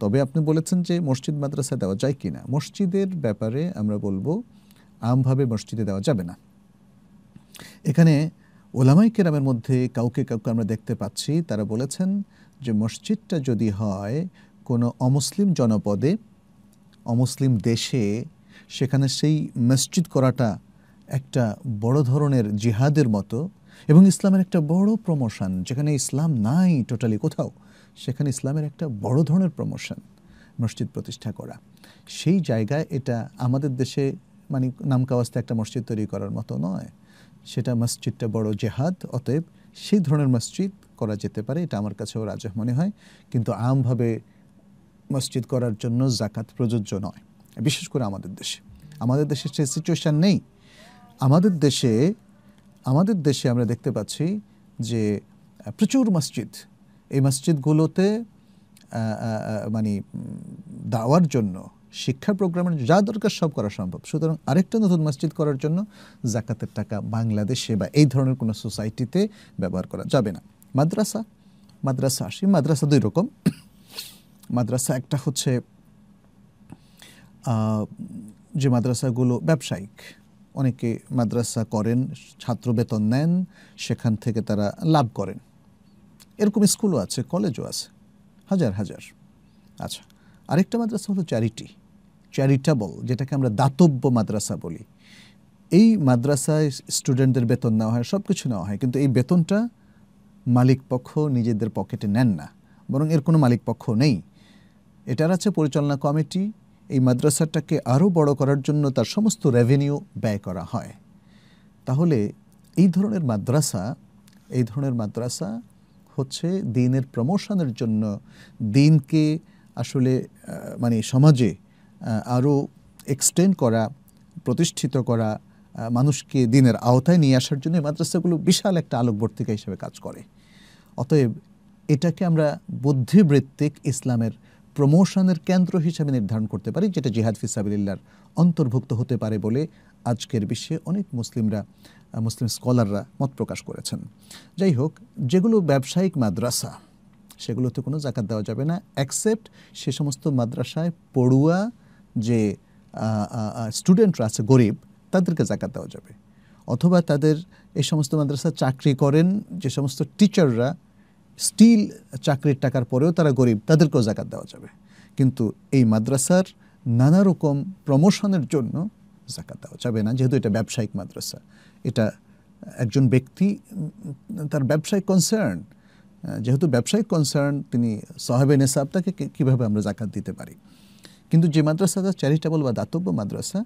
তবে আপনি বলেছেন যে মসজিদ মাদ্রাসা দেওয়া যায় কি না মসজিদের ব্যাপারে আমরা বলবো আমভাবে মসজিদে দেওয়া যাবে না এখানে ওলামাই কেরামের মধ্যে কাউকে কাউকে আমরা দেখতে পাচ্ছি তারা বলেছেন যে মসজিদটা যদি হয় কোনো অমুসলিম জনপদে অমুসলিম দেশে সেখানে সেই মসজিদ করাটা একটা বড় ধরনের জিহাদের মতো এবং ইসলামের একটা বড় প্রমোশন যেখানে ইসলাম নাই টোটালি কোথাও সেখানে ইসলামের একটা বড় ধরনের প্রমোশন মসজিদ প্রতিষ্ঠা করা সেই জায়গায় এটা আমাদের দেশে মানে নামকাওয়াস্তে একটা মসজিদ তৈরি করার মতো নয় সেটা মসজিদটা বড় জেহাদ অতএব সেই ধরনের মসজিদ করা যেতে পারে এটা আমার কাছেও রাজ মনে হয় কিন্তু আমভাবে মসজিদ করার জন্য জাকাত প্রযোজ্য নয় বিশেষ করে আমাদের দেশে আমাদের দেশে সে সিচুয়েশান নেই আমাদের দেশে আমাদের দেশে আমরা দেখতে পাচ্ছি যে প্রচুর মসজিদ এই মসজিদগুলোতে মানে দাওয়ার জন্য শিক্ষা প্রোগ্রামের যা দরকার সব করা সম্ভব সুতরাং আরেকটা নতুন মসজিদ করার জন্য জাকাতের টাকা বাংলাদেশে বা এই ধরনের কোনো সোসাইটিতে ব্যবহার করা যাবে না মাদ্রাসা মাদ্রাসা আসি মাদ্রাসা দুই রকম মাদ্রাসা একটা হচ্ছে যে মাদ্রাসাগুলো ব্যবসায়িক অনেকে মাদ্রাসা করেন ছাত্র বেতন নেন সেখান থেকে তারা লাভ করেন এরকম স্কুলও আছে কলেজও আছে হাজার হাজার আচ্ছা আরেকটা মাদ্রাসা হলো চ্যারিটি চ্যারিটেবল যেটাকে আমরা দাতব্য মাদ্রাসা বলি এই মাদ্রাসায় স্টুডেন্টদের বেতন নেওয়া হয় সব কিছু নেওয়া হয় কিন্তু এই বেতনটা মালিক পক্ষ নিজেদের পকেটে নেন না বরং এর কোনো মালিক পক্ষ নেই এটার আছে পরিচালনা কমিটি এই মাদ্রাসাটাকে আরও বড় করার জন্য তার সমস্ত রেভিনিউ ব্যয় করা হয় তাহলে এই ধরনের মাদ্রাসা এই ধরনের মাদ্রাসা হচ্ছে দিনের প্রমোশনের জন্য দিনকে আসলে মানে সমাজে আরও এক্সটেন্ড করা প্রতিষ্ঠিত করা মানুষকে দিনের আওতায় নিয়ে আসার জন্য মাদ্রাসাগুলো বিশাল একটা আলোকবর্তিকা হিসেবে কাজ করে অতএব এটাকে আমরা বুদ্ধিবৃত্তিক ইসলামের প্রমোশনের কেন্দ্র হিসাবে নির্ধারণ করতে পারি যেটা জিহাদ ফিসাবিল্লার অন্তর্ভুক্ত হতে পারে বলে আজকের বিশ্বে অনেক মুসলিমরা মুসলিম স্কলাররা মত প্রকাশ করেছেন যাই হোক যেগুলো ব্যবসায়িক মাদ্রাসা সেগুলোতে কোনো জাকাত দেওয়া যাবে না অ্যাকসেপ্ট সে সমস্ত মাদ্রাসায় পড়ুয়া যে স্টুডেন্টরা আছে গরিব তাদেরকে জাকাত দেওয়া যাবে অথবা তাদের এই সমস্ত মাদ্রাসা চাকরি করেন যে সমস্ত টিচাররা স্টিল চাকরির টাকার পরেও তারা গরিব তাদেরকেও জাকাত দেওয়া যাবে কিন্তু এই মাদ্রাসার নানা রকম প্রমোশনের জন্য জাকাত দেওয়া যাবে না যেহেতু এটা ব্যবসায়িক মাদ্রাসা এটা একজন ব্যক্তি তার ব্যবসায়িক কনসার্ন যেহেতু ব্যবসায়িক কনসার্ন তিনি সাহেবে নেসাব তাকে কীভাবে আমরা জাকাত দিতে পারি কিন্তু যে মাদ্রাসাটা চ্যারিটেবল বা দাতব্য মাদ্রাসা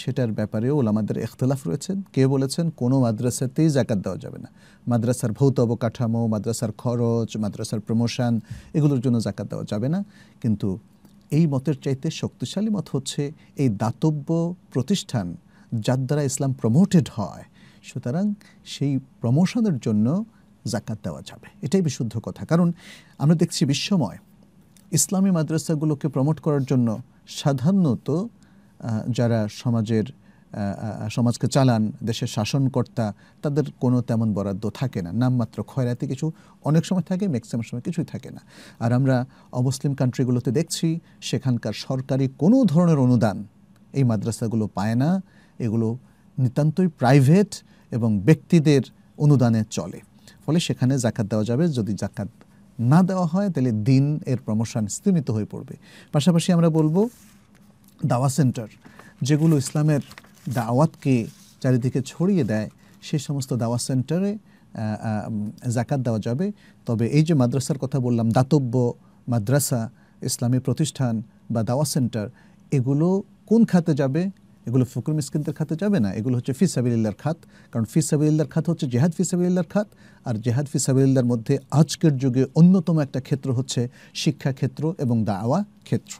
সেটার ব্যাপারেও ওলামাদের এখতলাফ রয়েছেন কে বলেছেন কোনো মাদ্রাসাতেই জাকাত দেওয়া যাবে না মাদ্রাসার ভৌত অবকাঠামো মাদ্রাসার খরচ মাদ্রাসার প্রমোশন এগুলোর জন্য জাকাত দেওয়া যাবে না কিন্তু এই মতের চাইতে শক্তিশালী মত হচ্ছে এই দাতব্য প্রতিষ্ঠান যার দ্বারা ইসলাম প্রমোটেড হয় সুতরাং সেই প্রমোশনের জন্য জাকাত দেওয়া যাবে এটাই বিশুদ্ধ কথা কারণ আমরা দেখছি বিশ্বময় ইসলামী মাদ্রাসাগুলোকে প্রমোট করার জন্য সাধারণত যারা সমাজের সমাজকে চালান দেশের শাসনকর্তা তাদের কোনো তেমন বরাদ্দ থাকে না নামমাত্র খয়রাতে কিছু অনেক সময় থাকে ম্যাক্সিমাম সময় কিছুই থাকে না আর আমরা অমুসলিম কান্ট্রিগুলোতে দেখছি সেখানকার সরকারি কোনো ধরনের অনুদান এই মাদ্রাসাগুলো পায় না এগুলো নিতান্তই প্রাইভেট এবং ব্যক্তিদের অনুদানে চলে ফলে সেখানে জাকাত দেওয়া যাবে যদি জাকাত না দেওয়া হয় তাহলে দিন এর প্রমোশন স্তীমিত হয়ে পড়বে পাশাপাশি আমরা বলবো দাওয়া সেন্টার যেগুলো ইসলামের দাওয়াতকে চারিদিকে ছড়িয়ে দেয় সেই সমস্ত দাওয়া সেন্টারে জাকাত দেওয়া যাবে তবে এই যে মাদ্রাসার কথা বললাম দাতব্য মাদ্রাসা ইসলামী প্রতিষ্ঠান বা দাওয়া সেন্টার এগুলো কোন খাতে যাবে এগুলো ফকর মিসকিনদের খাতে যাবে না এগুলো হচ্ছে ফিসাবিল্লার খাত কারণ ফিসাবিল্লার খাত হচ্ছে জেহাদ ফিসাবিল্লার খাত আর জেহাদ ফিসাবিল্লার মধ্যে আজকের যুগে অন্যতম একটা ক্ষেত্র হচ্ছে শিক্ষা ক্ষেত্র এবং দাওয়া ক্ষেত্র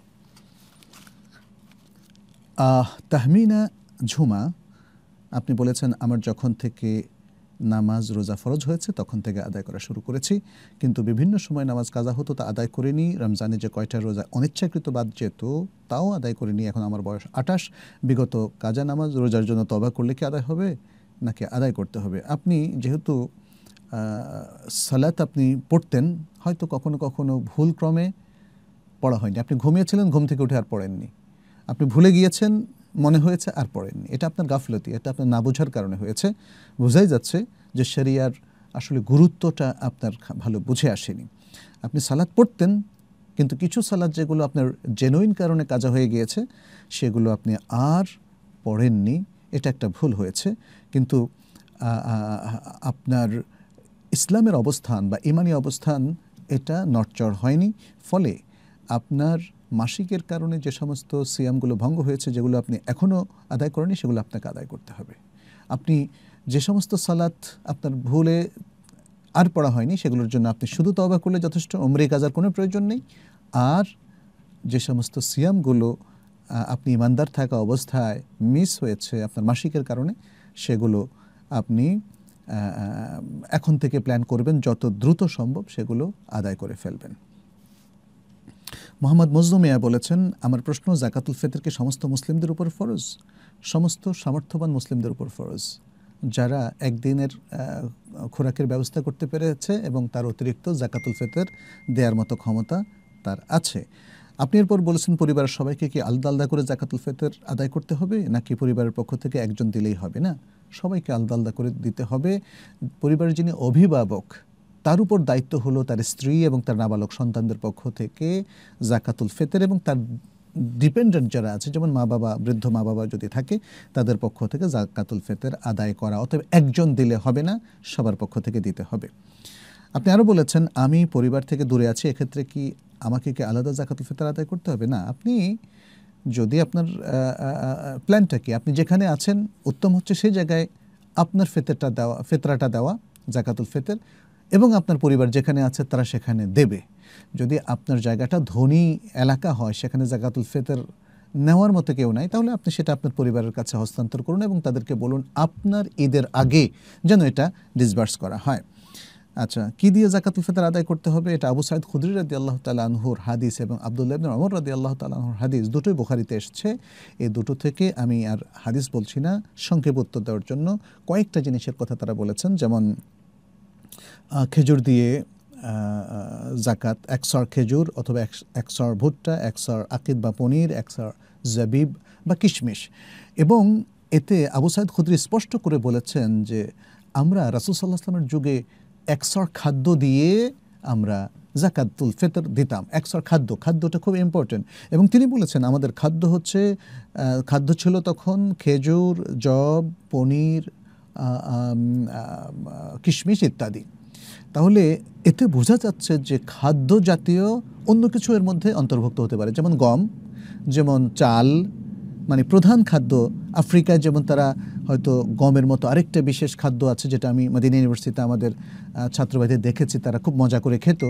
তাহমিনা ঝুমা আপনি বলেছেন আমার যখন থেকে নামাজ রোজা ফরজ হয়েছে তখন থেকে আদায় করা শুরু করেছি কিন্তু বিভিন্ন সময় নামাজ কাজা হতো তা আদায় করিনি রমজানে যে কয়টা রোজা অনিচ্ছাকৃত বাদ যেত তাও আদায় করিনি এখন আমার বয়স আঠাশ বিগত কাজা নামাজ রোজার জন্য তবা করলে কি আদায় হবে নাকি আদায় করতে হবে আপনি যেহেতু সালাত আপনি পড়তেন হয়তো কখনো কখনো ভুল ক্রমে পড়া হয়নি আপনি ঘুমিয়েছিলেন ঘুম থেকে উঠে আর পড়েননি আপনি ভুলে গিয়েছেন মনে হয়েছে আর পড়েননি এটা আপনার গাফলতি এটা আপনার না বোঝার কারণে হয়েছে বোঝাই যাচ্ছে যে শরিয়ার আসলে গুরুত্বটা আপনার ভালো বুঝে আসেনি আপনি সালাদ পড়তেন কিন্তু কিছু সালাদ যেগুলো আপনার জেনুইন কারণে কাজা হয়ে গিয়েছে সেগুলো আপনি আর পড়েননি এটা একটা ভুল হয়েছে কিন্তু আপনার ইসলামের অবস্থান বা ইমানি অবস্থান এটা নড়চড় হয়নি ফলে আপনার মাসিকের কারণে যে সমস্ত সিয়ামগুলো ভঙ্গ হয়েছে যেগুলো আপনি এখনও আদায় করেনি সেগুলো আপনাকে আদায় করতে হবে আপনি যে সমস্ত সালাত আপনার ভুলে আর পড়া হয়নি সেগুলোর জন্য আপনি শুধু তবা করলে যথেষ্ট অমরে কাজার কোনো প্রয়োজন নেই আর যে সমস্ত সিয়ামগুলো আপনি ইমানদার থাকা অবস্থায় মিস হয়েছে আপনার মাসিকের কারণে সেগুলো আপনি এখন থেকে প্ল্যান করবেন যত দ্রুত সম্ভব সেগুলো আদায় করে ফেলবেন মোহাম্মদ মজলুমিয়া বলেছেন আমার প্রশ্ন জাকাতুল ফেতর কি সমস্ত মুসলিমদের উপর ফরজ সমস্ত সামর্থ্যবান মুসলিমদের উপর ফরজ যারা একদিনের খোরাকের ব্যবস্থা করতে পেরেছে এবং তার অতিরিক্ত জাকাতুল ফেতর দেওয়ার মতো ক্ষমতা তার আছে আপনি এরপর বলেছেন পরিবারের সবাইকে কি আলাদা আলাদা করে জাকাতুল ফেতর আদায় করতে হবে নাকি পরিবারের পক্ষ থেকে একজন দিলেই হবে না সবাইকে আলাদা আলাদা করে দিতে হবে পরিবারের যিনি অভিভাবক তার উপর দায়িত্ব হলো তার স্ত্রী এবং তার নাবালক সন্তানদের পক্ষ থেকে জাকাতুল ফেতের এবং তার ডিপেন্ডেন্ট যারা আছে যেমন মা বাবা বৃদ্ধ মা বাবা যদি থাকে তাদের পক্ষ থেকে জাকাতুল ফেতের আদায় করা অথবা একজন দিলে হবে না সবার পক্ষ থেকে দিতে হবে আপনি আরও বলেছেন আমি পরিবার থেকে দূরে আছি এক্ষেত্রে কি আমাকে কি আলাদা জাকাতুল ফেতের আদায় করতে হবে না আপনি যদি আপনার প্ল্যানটা কি আপনি যেখানে আছেন উত্তম হচ্ছে সেই জায়গায় আপনার ফেতেরটা দেওয়া ফেতরাটা দেওয়া জাকাতুল ফেতের এবং আপনার পরিবার যেখানে আছে তারা সেখানে দেবে যদি আপনার জায়গাটা ধনী এলাকা হয় সেখানে জাগাতুল ফেতের নেওয়ার মতো কেউ নাই তাহলে আপনি সেটা আপনার পরিবারের কাছে হস্তান্তর করুন এবং তাদেরকে বলুন আপনার ঈদের আগে যেন এটা ডিসবার্স করা হয় আচ্ছা কি দিয়ে জাকাতুল ফেতার আদায় করতে হবে এটা আবু সাইদ খুদ্রি রাদি আল্লাহ তালাহুর হাদিস এবং আবদুল্লাহ ইবনুল অমর রাদি আল্লাহ তালাহুর হাদিস দুটোই বোখারিতে এসছে এই দুটো থেকে আমি আর হাদিস বলছি না সংক্ষেপ উত্তর দেওয়ার জন্য কয়েকটা জিনিসের কথা তারা বলেছেন যেমন খেজুর দিয়ে জাকাত একশর খেজুর অথবা একশর ভুট্টা একশর আকিদ বা পনির একশর জাবিব বা কিশমিশ এবং এতে আবু সাইদ খুদ্রি স্পষ্ট করে বলেছেন যে আমরা রাসুল সাল্লাহ আসলামের যুগে একশর খাদ্য দিয়ে আমরা জাকাতুল ফেতর দিতাম একশর খাদ্য খাদ্যটা খুব ইম্পর্টেন্ট এবং তিনি বলেছেন আমাদের খাদ্য হচ্ছে খাদ্য ছিল তখন খেজুর জব পনির কিশমিশ ইত্যাদি তাহলে এতে বোঝা যাচ্ছে যে খাদ্য জাতীয় অন্য কিছু এর মধ্যে অন্তর্ভুক্ত হতে পারে যেমন গম যেমন চাল মানে প্রধান খাদ্য আফ্রিকায় যেমন তারা হয়তো গমের মতো আরেকটা বিশেষ খাদ্য আছে যেটা আমি মদিনা ইউনিভার্সিটিতে আমাদের ছাত্রবাদীদের দেখেছি তারা খুব মজা করে খেত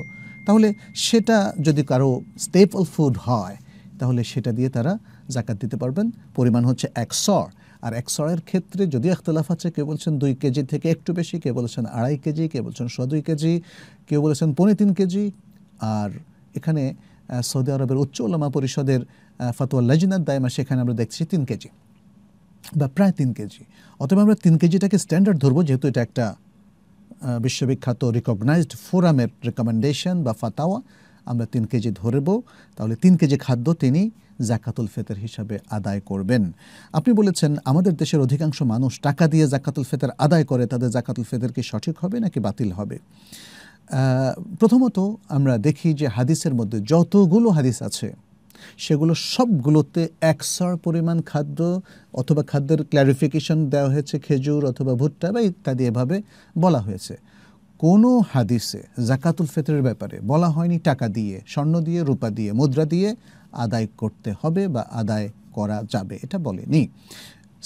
তাহলে সেটা যদি কারো স্টেপল ফুড হয় তাহলে সেটা দিয়ে তারা জাকাত দিতে পারবেন পরিমাণ হচ্ছে এক শর আর এক সরের ক্ষেত্রে যদি এখতলাফ আছে কেউ বলছেন দুই কেজি থেকে একটু বেশি কেউ বলেছেন আড়াই কেজি কেউ বলছেন শ দুই কেজি কেউ বলেছেন পনেরো তিন কেজি আর এখানে সৌদি আরবের উচ্চ ওলামা পরিষদের ফাতোয়া লেজিনার দায়মা সেখানে আমরা দেখছি তিন কেজি বা প্রায় তিন কেজি অথবা আমরা তিন কেজিটাকে স্ট্যান্ডার্ড ধরবো যেহেতু এটা একটা বিশ্ববিখ্যাত রিকগনাইজড ফোরামের রেকমেন্ডেশন বা ফাতাওয়া আমরা তিন কেজি ধরব তাহলে তিন কেজি খাদ্য তিনি জাকাতুল ফেতের হিসাবে আদায় করবেন আপনি বলেছেন আমাদের দেশের অধিকাংশ মানুষ টাকা দিয়ে জাকাতুল ফেতের আদায় করে তাদের জাকাতুল ফেতের কি সঠিক হবে নাকি বাতিল হবে প্রথমত আমরা দেখি যে হাদিসের মধ্যে যতগুলো হাদিস আছে সেগুলো সবগুলোতে একশর পরিমাণ খাদ্য অথবা খাদ্যের ক্ল্যারিফিকেশন দেওয়া হয়েছে খেজুর অথবা ভুট্টা বা ইত্যাদি এভাবে বলা হয়েছে কোনো হাদিসে জাকাতুল ফেতরের ব্যাপারে বলা হয়নি টাকা দিয়ে স্বর্ণ দিয়ে রূপা দিয়ে মুদ্রা দিয়ে আদায় করতে হবে বা আদায় করা যাবে এটা বলেনি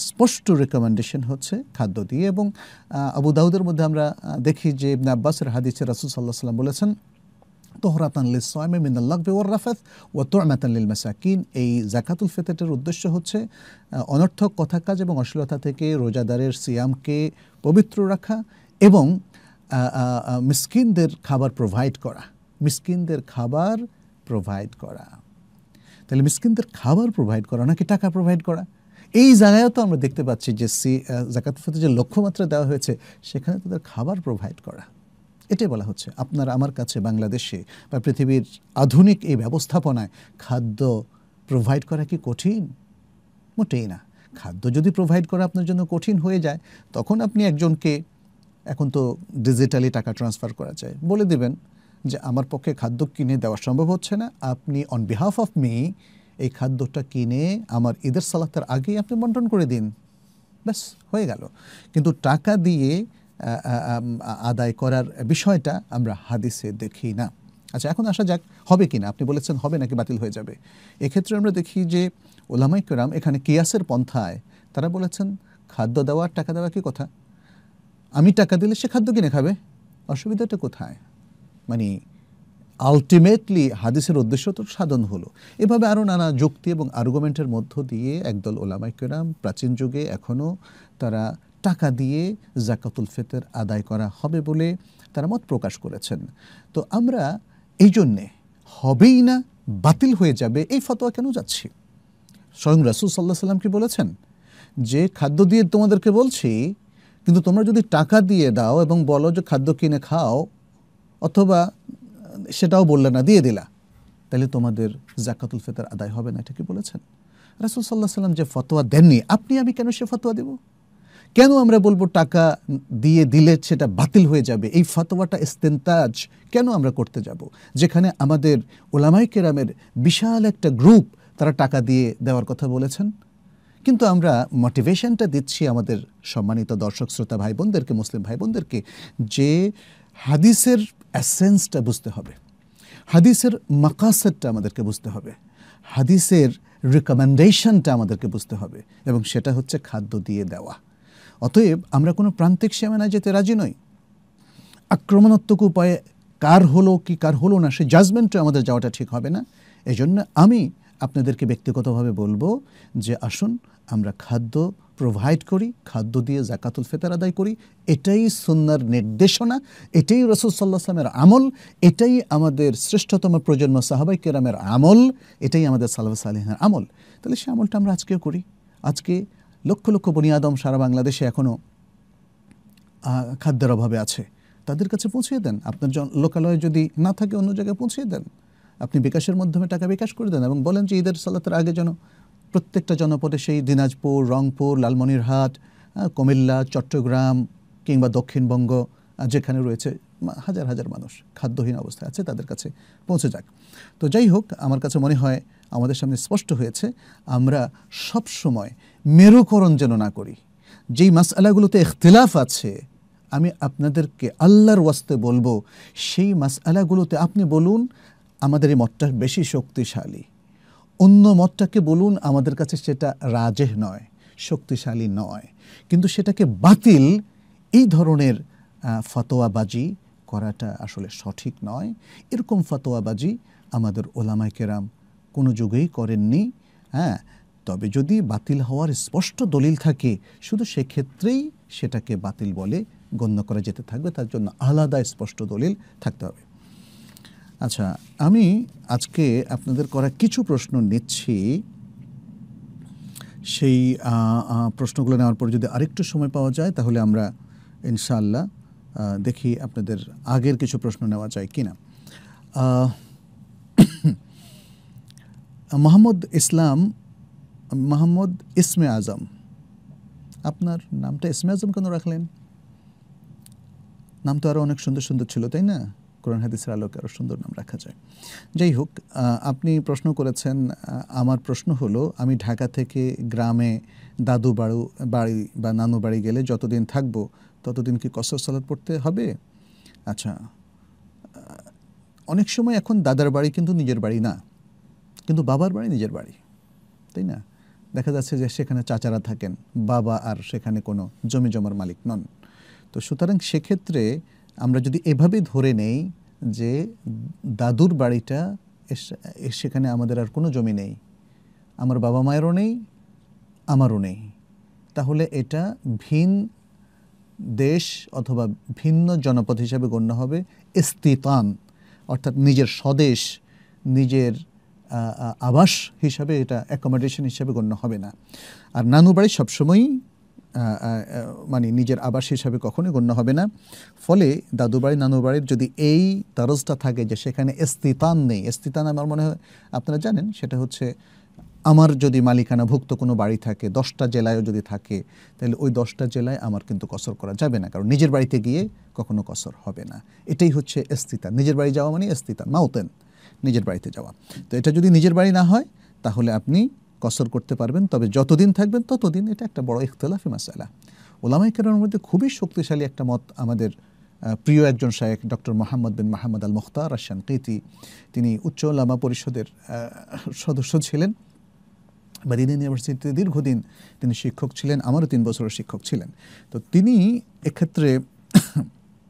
স্পষ্ট রেকমেন্ডেশন হচ্ছে খাদ্য দিয়ে এবং আবু দাউদের মধ্যে আমরা দেখি যে ইবনে আব্বাসের হাদিসে রাসুল সাল্লাহ সাল্লাম বলেছেন তোহরাতান লিসায়মে মিনাল লাগবে ওর রাফেত ও তোরমাতান লিল মাসাকিন এই জাকাতুল ফেতেটের উদ্দেশ্য হচ্ছে অনর্থক কথা কাজ এবং অশ্লীলতা থেকে রোজাদারের সিয়ামকে পবিত্র রাখা এবং মিসকিনদের খাবার প্রোভাইড করা মিসকিনদের খাবার প্রোভাইড করা তাহলে মিসকিনদের খাবার প্রোভাইড করা নাকি টাকা প্রোভাইড করা এই জায়গায়ও তো আমরা দেখতে পাচ্ছি যে সি জাকাত যে লক্ষ্যমাত্রা দেওয়া হয়েছে সেখানে তাদের খাবার প্রোভাইড করা এটাই বলা হচ্ছে আপনার আমার কাছে বাংলাদেশে বা পৃথিবীর আধুনিক এই ব্যবস্থাপনায় খাদ্য প্রোভাইড করা কি কঠিন মোটেই না খাদ্য যদি প্রোভাইড করা আপনার জন্য কঠিন হয়ে যায় তখন আপনি একজনকে এখন তো ডিজিটালি টাকা ট্রান্সফার করা যায় বলে দেবেন যে আমার পক্ষে খাদ্য কিনে দেওয়া সম্ভব হচ্ছে না আপনি অন বিহাফ অফ মি এই খাদ্যটা কিনে আমার ঈদের সালাতের আগেই আপনি বন্টন করে দিন ব্যাস হয়ে গেল কিন্তু টাকা দিয়ে আদায় করার বিষয়টা আমরা হাদিসে দেখি না আচ্ছা এখন আসা যাক হবে কি না আপনি বলেছেন হবে নাকি বাতিল হয়ে যাবে এক্ষেত্রে আমরা দেখি যে ওলামাই কেরাম এখানে কিয়াসের পন্থায় তারা বলেছেন খাদ্য দেওয়ার টাকা দেওয়া কি কথা আমি টাকা দিলে সে খাদ্য কিনে খাবে অসুবিধাটা কোথায় মানে আলটিমেটলি হাদিসের উদ্দেশ্য তো সাধন হলো এভাবে আরও নানা যুক্তি এবং আর্গুমেন্টের মধ্য দিয়ে একদল ওলামাইকেরাম প্রাচীন যুগে এখনও তারা টাকা দিয়ে জাকাতুল ফেতের আদায় করা হবে বলে তারা মত প্রকাশ করেছেন তো আমরা এই জন্যে হবেই না বাতিল হয়ে যাবে এই ফতোয়া কেন যাচ্ছি স্বয়ং রাসুল সাল্লাহ সাল্লাম কি বলেছেন যে খাদ্য দিয়ে তোমাদেরকে বলছি কিন্তু তোমরা যদি টাকা দিয়ে দাও এবং বলো যে খাদ্য কিনে খাও অথবা সেটাও বললে না দিয়ে দিলা তাহলে তোমাদের জাকাতুল ফেতার আদায় হবে না এটা কি বলেছেন রাসুল সাল্লাহ সাল্লাম যে ফতোয়া দেননি আপনি আমি কেন সে ফতোয়া দেব কেন আমরা বলবো টাকা দিয়ে দিলে সেটা বাতিল হয়ে যাবে এই ফতোয়াটা ইস্তেন্তাজ কেন আমরা করতে যাব যেখানে আমাদের ওলামাই কেরামের বিশাল একটা গ্রুপ তারা টাকা দিয়ে দেওয়ার কথা বলেছেন কিন্তু আমরা মোটিভেশনটা দিচ্ছি আমাদের সম্মানিত দর্শক শ্রোতা ভাই বোনদেরকে মুসলিম ভাই বোনদেরকে যে হাদিসের অ্যাসেন্সটা বুঝতে হবে হাদিসের মাকাসেরটা আমাদেরকে বুঝতে হবে হাদিসের রিকমেন্ডেশনটা আমাদেরকে বুঝতে হবে এবং সেটা হচ্ছে খাদ্য দিয়ে দেওয়া অতএব আমরা কোনো প্রান্তিক সীমানায় যেতে রাজি নই আক্রমণাত্মক উপায়ে কার হলো কি কার হলো না সে জাজমেন্টে আমাদের যাওয়াটা ঠিক হবে না এজন্য আমি আপনাদেরকে ব্যক্তিগতভাবে বলবো যে আসুন আমরা খাদ্য প্রোভাইড করি খাদ্য দিয়ে জাকাতুল ফেতার আদায় করি এটাই সুন্নার নির্দেশনা এটাই রসুল সাল্লাহ সালামের আমল এটাই আমাদের শ্রেষ্ঠতম প্রজন্ম সাহাবাই কেরামের আমল এটাই আমাদের সাল্লাহ সাল্লামের আমল তাহলে সে আমলটা আমরা আজকেও করি আজকে লক্ষ লক্ষ বনিয়াদম সারা বাংলাদেশে এখনও খাদ্যের অভাবে আছে তাদের কাছে পৌঁছিয়ে দেন আপনার লোকালয়ে যদি না থাকে অন্য জায়গায় পৌঁছিয়ে দেন আপনি বিকাশের মাধ্যমে টাকা বিকাশ করে দেন এবং বলেন যে ঈদের সালাতের আগে যেন প্রত্যেকটা জনপদে সেই দিনাজপুর রংপুর লালমনিরহাট কুমিল্লা চট্টগ্রাম কিংবা দক্ষিণবঙ্গ যেখানে রয়েছে হাজার হাজার মানুষ খাদ্যহীন অবস্থায় আছে তাদের কাছে পৌঁছে যাক তো যাই হোক আমার কাছে মনে হয় আমাদের সামনে স্পষ্ট হয়েছে আমরা সব সময় মেরুকরণ যেন না করি যেই আলাগুলোতে ইখতিলাফ আছে আমি আপনাদেরকে আল্লাহর ওয়াস্তে বলবো সেই আলাগুলোতে আপনি বলুন আমাদের এই মতটা বেশি শক্তিশালী অন্য মতটাকে বলুন আমাদের কাছে সেটা রাজেহ নয় শক্তিশালী নয় কিন্তু সেটাকে বাতিল এই ধরনের ফতোয়াবাজি করাটা আসলে সঠিক নয় এরকম ফতোয়াবাজি আমাদের ওলামাই কেরাম কোনো যুগেই করেননি হ্যাঁ তবে যদি বাতিল হওয়ার স্পষ্ট দলিল থাকে শুধু সেক্ষেত্রেই সেটাকে বাতিল বলে গণ্য করা যেতে থাকবে তার জন্য আলাদা স্পষ্ট দলিল থাকতে হবে আচ্ছা আমি আজকে আপনাদের করা কিছু প্রশ্ন নিচ্ছি সেই প্রশ্নগুলো নেওয়ার পর যদি আরেকটু সময় পাওয়া যায় তাহলে আমরা ইনশাল্লাহ দেখি আপনাদের আগের কিছু প্রশ্ন নেওয়া যায় কি না (coughs) মোহাম্মদ ইসলাম মোহাম্মদ ইসমে আজম আপনার নামটা ইসমে আজম কেন রাখলেন নাম তো আরও অনেক সুন্দর সুন্দর ছিল তাই না কোরআন হাদিসের আলোকে আরও সুন্দর নাম রাখা যায় যাই হোক আপনি প্রশ্ন করেছেন আমার প্রশ্ন হলো আমি ঢাকা থেকে গ্রামে দাদু বাড়ু বাড়ি বা নানু বাড়ি গেলে যতদিন থাকবো ততদিন কি কসর সালাদ পড়তে হবে আচ্ছা অনেক সময় এখন দাদার বাড়ি কিন্তু নিজের বাড়ি না কিন্তু বাবার বাড়ি নিজের বাড়ি তাই না দেখা যাচ্ছে যে সেখানে চাচারা থাকেন বাবা আর সেখানে কোনো জমি জমার মালিক নন তো সুতরাং সেক্ষেত্রে আমরা যদি এভাবে ধরে নেই যে দাদুর বাড়িটা সেখানে আমাদের আর কোনো জমি নেই আমার বাবা মায়েরও নেই আমারও নেই তাহলে এটা ভিন দেশ অথবা ভিন্ন জনপদ হিসাবে গণ্য হবে ইস্তিতান অর্থাৎ নিজের স্বদেশ নিজের আবাস হিসাবে এটা অ্যাকোমোডেশন হিসাবে গণ্য হবে না আর নানু বাড়ি সবসময়ই মানে নিজের আবাস হিসাবে কখনোই গণ্য হবে না ফলে দাদুবাড়ি নানুবাড়ির যদি এই তারজটা থাকে যে সেখানে ইস্তিতান নেই ইস্তিতান আমার মনে হয় আপনারা জানেন সেটা হচ্ছে আমার যদি মালিকানাভুক্ত কোনো বাড়ি থাকে দশটা জেলায়ও যদি থাকে তাহলে ওই দশটা জেলায় আমার কিন্তু কসর করা যাবে না কারণ নিজের বাড়িতে গিয়ে কখনো কসর হবে না এটাই হচ্ছে এস্তিতান নিজের বাড়ি যাওয়া মানে এস্তিতান মাউতেন নিজের বাড়িতে যাওয়া তো এটা যদি নিজের বাড়ি না হয় তাহলে আপনি কসর করতে পারবেন তবে যতদিন থাকবেন ততদিন এটা একটা বড় ইখতলাফি মাসালা ওলামাই কেরামের মধ্যে খুবই শক্তিশালী একটা মত আমাদের প্রিয় একজন শায়েক doctor Mohammad bin Mahmud al Mukhtar আসান কেতি তিনি উচ্চ লামা পরিষদের সদস্য ছিলেন মদিনা ইউনিভার্সিটিতে দীর্ঘদিন তিনি শিক্ষক ছিলেন আমারও তিন বছরের শিক্ষক ছিলেন তো তিনি এক্ষেত্রে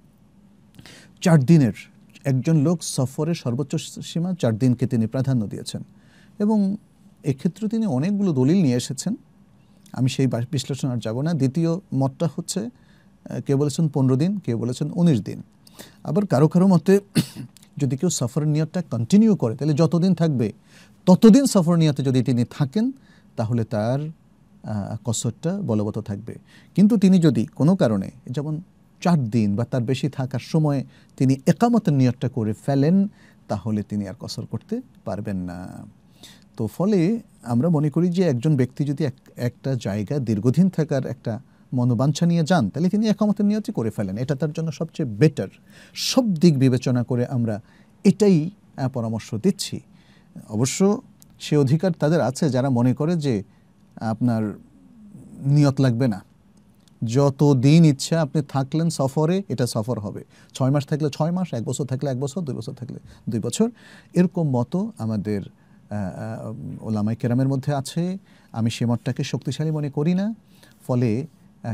(clears throat) চার দিনের একজন লোক সফরের সর্বোচ্চ সীমা চার দিনকে তিনি প্রাধান্য দিয়েছেন এবং এক্ষেত্রে তিনি অনেকগুলো দলিল নিয়ে এসেছেন আমি সেই বিশ্লেষণ আর যাব না দ্বিতীয় মতটা হচ্ছে কেউ বলেছেন পনেরো দিন কেউ বলেছেন উনিশ দিন আবার কারো কারো মতে (clears throat) যদি কেউ সফর নিয়তটা কন্টিনিউ করে তাহলে যতদিন থাকবে ততদিন সফর নিয়তে যদি তিনি থাকেন তাহলে তার কসরটা বলবৎ থাকবে কিন্তু তিনি যদি কোনো কারণে যেমন চার দিন বা তার বেশি থাকার সময় তিনি একামতের নিয়তটা করে ফেলেন তাহলে তিনি আর কসর করতে পারবেন না তো ফলে আমরা মনে করি যে একজন ব্যক্তি যদি একটা জায়গা দীর্ঘদিন থাকার একটা মনোবাঞ্ছা নিয়ে যান তাহলে তিনি একমতের নিয়তি করে ফেলেন এটা তার জন্য সবচেয়ে বেটার সব দিক বিবেচনা করে আমরা এটাই পরামর্শ দিচ্ছি অবশ্য সে অধিকার তাদের আছে যারা মনে করে যে আপনার নিয়ত লাগবে না যত দিন ইচ্ছা আপনি থাকলেন সফরে এটা সফর হবে ছয় মাস থাকলে ছয় মাস এক বছর থাকলে এক বছর দুই বছর থাকলে দুই বছর এরকম মতো আমাদের ওলামাই কেরামের মধ্যে আছে আমি সে মতটাকে শক্তিশালী মনে করি না ফলে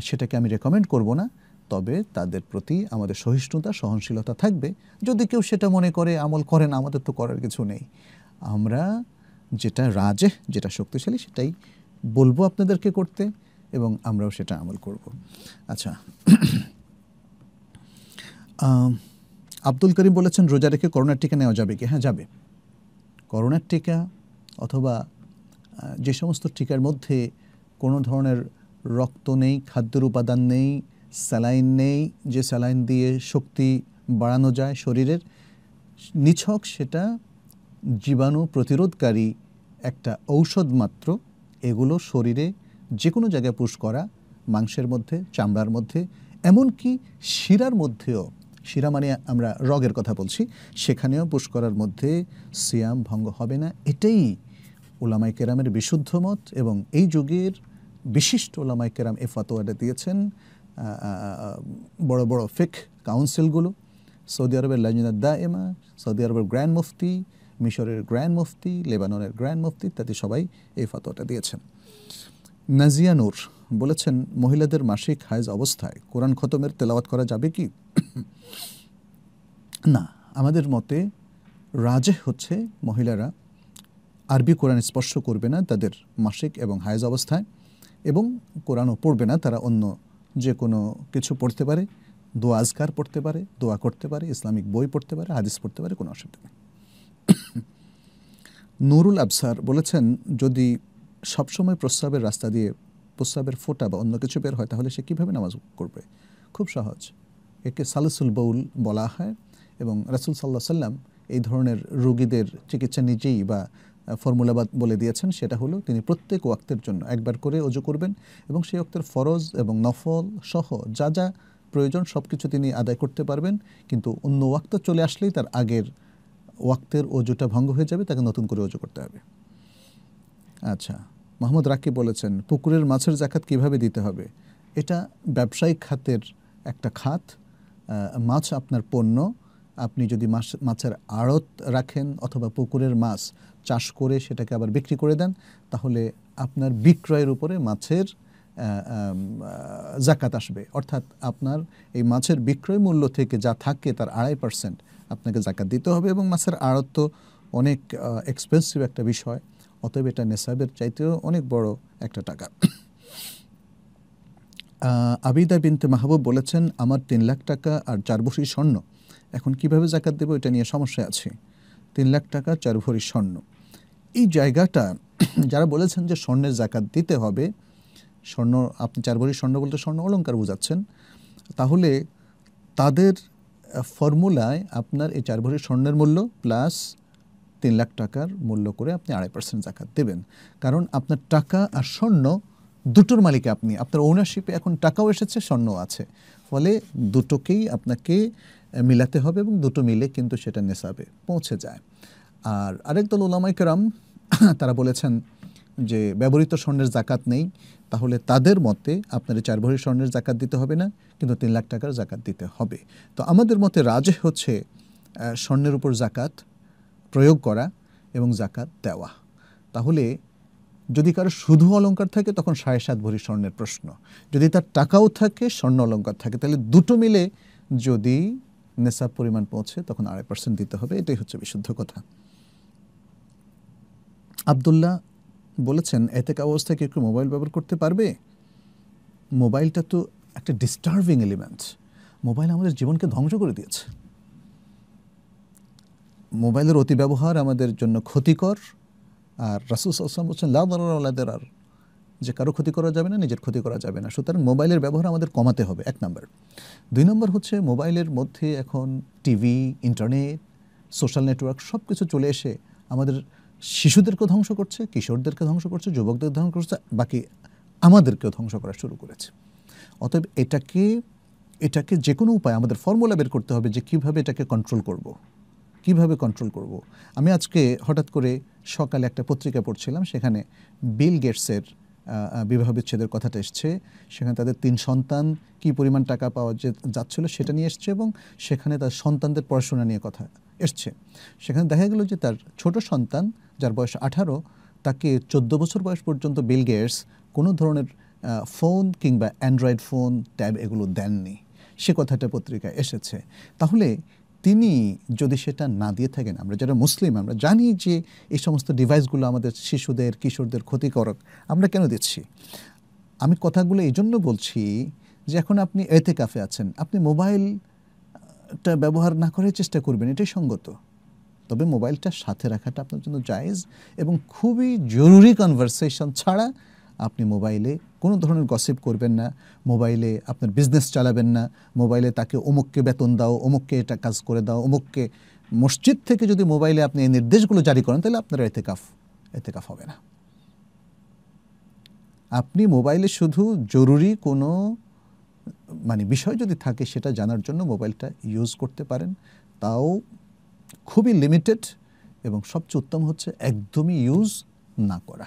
সেটাকে আমি রেকমেন্ড করব না তবে তাদের প্রতি আমাদের সহিষ্ণুতা সহনশীলতা থাকবে যদি কেউ সেটা মনে করে আমল করেন আমাদের তো করার কিছু নেই আমরা যেটা রাজে যেটা শক্তিশালী সেটাই বলবো আপনাদেরকে করতে এবং আমরাও সেটা আমল করব আচ্ছা আব্দুল করিম বলেছেন রোজা রেখে করোনার টিকা নেওয়া যাবে কি হ্যাঁ যাবে করোনার টিকা অথবা যে সমস্ত টিকার মধ্যে কোনো ধরনের রক্ত নেই খাদ্যের উপাদান নেই স্যালাইন নেই যে স্যালাইন দিয়ে শক্তি বাড়ানো যায় শরীরের নিছক সেটা জীবাণু প্রতিরোধকারী একটা ঔষধ মাত্র এগুলো শরীরে যে কোনো জায়গায় পুশ করা মাংসের মধ্যে চামড়ার মধ্যে এমনকি শিরার মধ্যেও শিরা মানে আমরা রগের কথা বলছি সেখানেও পুশ করার মধ্যে সিয়াম ভঙ্গ হবে না এটাই ওলামাই কেরামের বিশুদ্ধ মত এবং এই যুগের বিশিষ্ট ওলামাই কেরাম এ ফতোয়াটা দিয়েছেন বড় বড় ফেক কাউন্সিলগুলো সৌদি আরবের দা এমা সৌদি আরবের গ্র্যান্ড মুফতি মিশরের গ্র্যান্ড মুফতি লেবাননের গ্র্যান্ড মুফতি ইত্যাদি সবাই এই ফতোয়াটা দিয়েছেন নাজিয়া নূর বলেছেন মহিলাদের মাসিক হায়জ অবস্থায় কোরআন খতমের তেলাওয়াত করা যাবে কি (clears throat) না আমাদের মতে রাজে হচ্ছে মহিলারা আরবি কোরআন স্পর্শ করবে না তাদের মাসিক এবং হায়জ অবস্থায় এবং কোরআনও পড়বে না তারা অন্য যে কোনো কিছু পড়তে পারে দোয়া আজকার পড়তে পারে দোয়া করতে পারে ইসলামিক বই পড়তে পারে হাদিস পড়তে পারে কোনো অসুবিধা নেই (clears throat) নুরুল আবসার বলেছেন যদি সবসময় প্রস্রাবের রাস্তা দিয়ে প্রস্রাবের ফোটা বা অন্য কিছু বের হয় তাহলে সে কীভাবে নামাজ করবে খুব সহজ একে সালসুল বউল বলা হয় এবং রাসুল সাল্লাহ সাল্লাম এই ধরনের রোগীদের চিকিৎসা নিজেই বা ফর্মুলাবাদ বলে দিয়েছেন সেটা হলো তিনি প্রত্যেক ওয়াক্তের জন্য একবার করে অজু করবেন এবং সেই ওক্তের ফরজ এবং নফল সহ যা যা প্রয়োজন সব কিছু তিনি আদায় করতে পারবেন কিন্তু অন্য ওয়াক্ত চলে আসলেই তার আগের ওয়াক্তের অজুটা ভঙ্গ হয়ে যাবে তাকে নতুন করে অজু করতে হবে আচ্ছা মোহাম্মদ রাকিব বলেছেন পুকুরের মাছের জাকাত কিভাবে দিতে হবে এটা ব্যবসায়িক খাতের একটা খাত মাছ আপনার পণ্য আপনি যদি মাছ মাছের আড়ত রাখেন অথবা পুকুরের মাছ চাষ করে সেটাকে আবার বিক্রি করে দেন তাহলে আপনার বিক্রয়ের উপরে মাছের জাকাত আসবে অর্থাৎ আপনার এই মাছের বিক্রয় মূল্য থেকে যা থাকে তার আড়াই পার্সেন্ট আপনাকে জাকাত দিতে হবে এবং মাছের আড়ত তো অনেক এক্সপেন্সিভ একটা বিষয় অতএব এটা নেশাবের চাইতেও অনেক বড় একটা টাকা আবিদা বিনতে মাহবুব বলেছেন আমার তিন লাখ টাকা আর চার ভরি স্বর্ণ এখন কিভাবে জাকাত দেবো এটা নিয়ে সমস্যা আছে তিন লাখ টাকা চার ভরি স্বর্ণ এই জায়গাটা যারা বলেছেন যে স্বর্ণের জাকাত দিতে হবে স্বর্ণ আপনি চার ভরি স্বর্ণ বলতে স্বর্ণ অলঙ্কার বোঝাচ্ছেন তাহলে তাদের ফর্মুলায় আপনার এই চার ভরি স্বর্ণের মূল্য প্লাস তিন লাখ টাকার মূল্য করে আপনি আড়াই পার্সেন্ট জাকাত দেবেন কারণ আপনার টাকা আর স্বর্ণ দুটোর মালিক আপনি আপনার ওনারশিপে এখন টাকাও এসেছে স্বর্ণ আছে ফলে দুটোকেই আপনাকে মিলাতে হবে এবং দুটো মিলে কিন্তু সেটা নেশাবে পৌঁছে যায় আর আরেক দল ওলামাই কেরাম তারা বলেছেন যে ব্যবহৃত স্বর্ণের জাকাত নেই তাহলে তাদের মতে আপনার চার ভরি স্বর্ণের জাকাত দিতে হবে না কিন্তু তিন লাখ টাকার জাকাত দিতে হবে তো আমাদের মতে রাজে হচ্ছে স্বর্ণের উপর জাকাত প্রয়োগ করা এবং জাকাত দেওয়া তাহলে যদি কারো শুধু অলঙ্কার থাকে তখন সাড়ে সাত ভরি স্বর্ণের প্রশ্ন যদি তার টাকাও থাকে স্বর্ণ অলঙ্কার থাকে তাহলে দুটো মিলে যদি নেশাব পরিমাণ পৌঁছে তখন আড়াই পার্সেন্ট দিতে হবে এটাই হচ্ছে বিশুদ্ধ কথা আবদুল্লাহ বলেছেন এতে অবস্থায় কি একটু মোবাইল ব্যবহার করতে পারবে মোবাইলটা তো একটা ডিস্টার্বিং এলিমেন্ট মোবাইল আমাদের জীবনকে ধ্বংস করে দিয়েছে মোবাইলের অতি ব্যবহার আমাদের জন্য ক্ষতিকর আর রাসুল আসলাম বলছেন লাউদার আর যে কারো ক্ষতি করা যাবে না নিজের ক্ষতি করা যাবে না সুতরাং মোবাইলের ব্যবহার আমাদের কমাতে হবে এক নম্বর দুই নম্বর হচ্ছে মোবাইলের মধ্যে এখন টিভি ইন্টারনেট সোশ্যাল নেটওয়ার্ক সব কিছু চলে এসে আমাদের শিশুদেরকে ধ্বংস করছে কিশোরদেরকে ধ্বংস করছে যুবকদের ধ্বংস করছে বাকি আমাদেরকেও ধ্বংস করা শুরু করেছে অতএব এটাকে এটাকে যে কোনো উপায় আমাদের ফর্মুলা বের করতে হবে যে কীভাবে এটাকে কন্ট্রোল করব কিভাবে কন্ট্রোল করব। আমি আজকে হঠাৎ করে সকালে একটা পত্রিকা পড়ছিলাম সেখানে বিল গেটসের বিবাহ বিচ্ছেদের কথাটা এসছে সেখানে তাদের তিন সন্তান কি পরিমাণ টাকা পাওয়া যে যাচ্ছিলো সেটা নিয়ে এসছে এবং সেখানে তার সন্তানদের পড়াশোনা নিয়ে কথা এসছে সেখানে দেখা গেল যে তার ছোট সন্তান যার বয়স আঠারো তাকে চোদ্দ বছর বয়স পর্যন্ত বিল গেটস কোনো ধরনের ফোন কিংবা অ্যান্ড্রয়েড ফোন ট্যাব এগুলো দেননি সে কথাটা পত্রিকায় এসেছে তাহলে তিনি যদি সেটা না দিয়ে থাকেন আমরা যারা মুসলিম আমরা জানি যে এই সমস্ত ডিভাইসগুলো আমাদের শিশুদের কিশোরদের ক্ষতিকারক আমরা কেন দিচ্ছি আমি কথাগুলো এই জন্য বলছি যে এখন আপনি এতে কাফে আছেন আপনি মোবাইলটা ব্যবহার না করার চেষ্টা করবেন এটাই সঙ্গত তবে মোবাইলটা সাথে রাখাটা আপনার জন্য জায়েজ এবং খুবই জরুরি কনভারসেশন ছাড়া আপনি মোবাইলে কোনো ধরনের গসিপ করবেন না মোবাইলে আপনার বিজনেস চালাবেন না মোবাইলে তাকে অমুককে বেতন দাও অমুককে এটা কাজ করে দাও অমুককে মসজিদ থেকে যদি মোবাইলে আপনি এই নির্দেশগুলো জারি করেন তাহলে আপনার এতেকাফ এতেকাফ হবে না আপনি মোবাইলে শুধু জরুরি কোনো মানে বিষয় যদি থাকে সেটা জানার জন্য মোবাইলটা ইউজ করতে পারেন তাও খুবই লিমিটেড এবং সবচেয়ে উত্তম হচ্ছে একদমই ইউজ না করা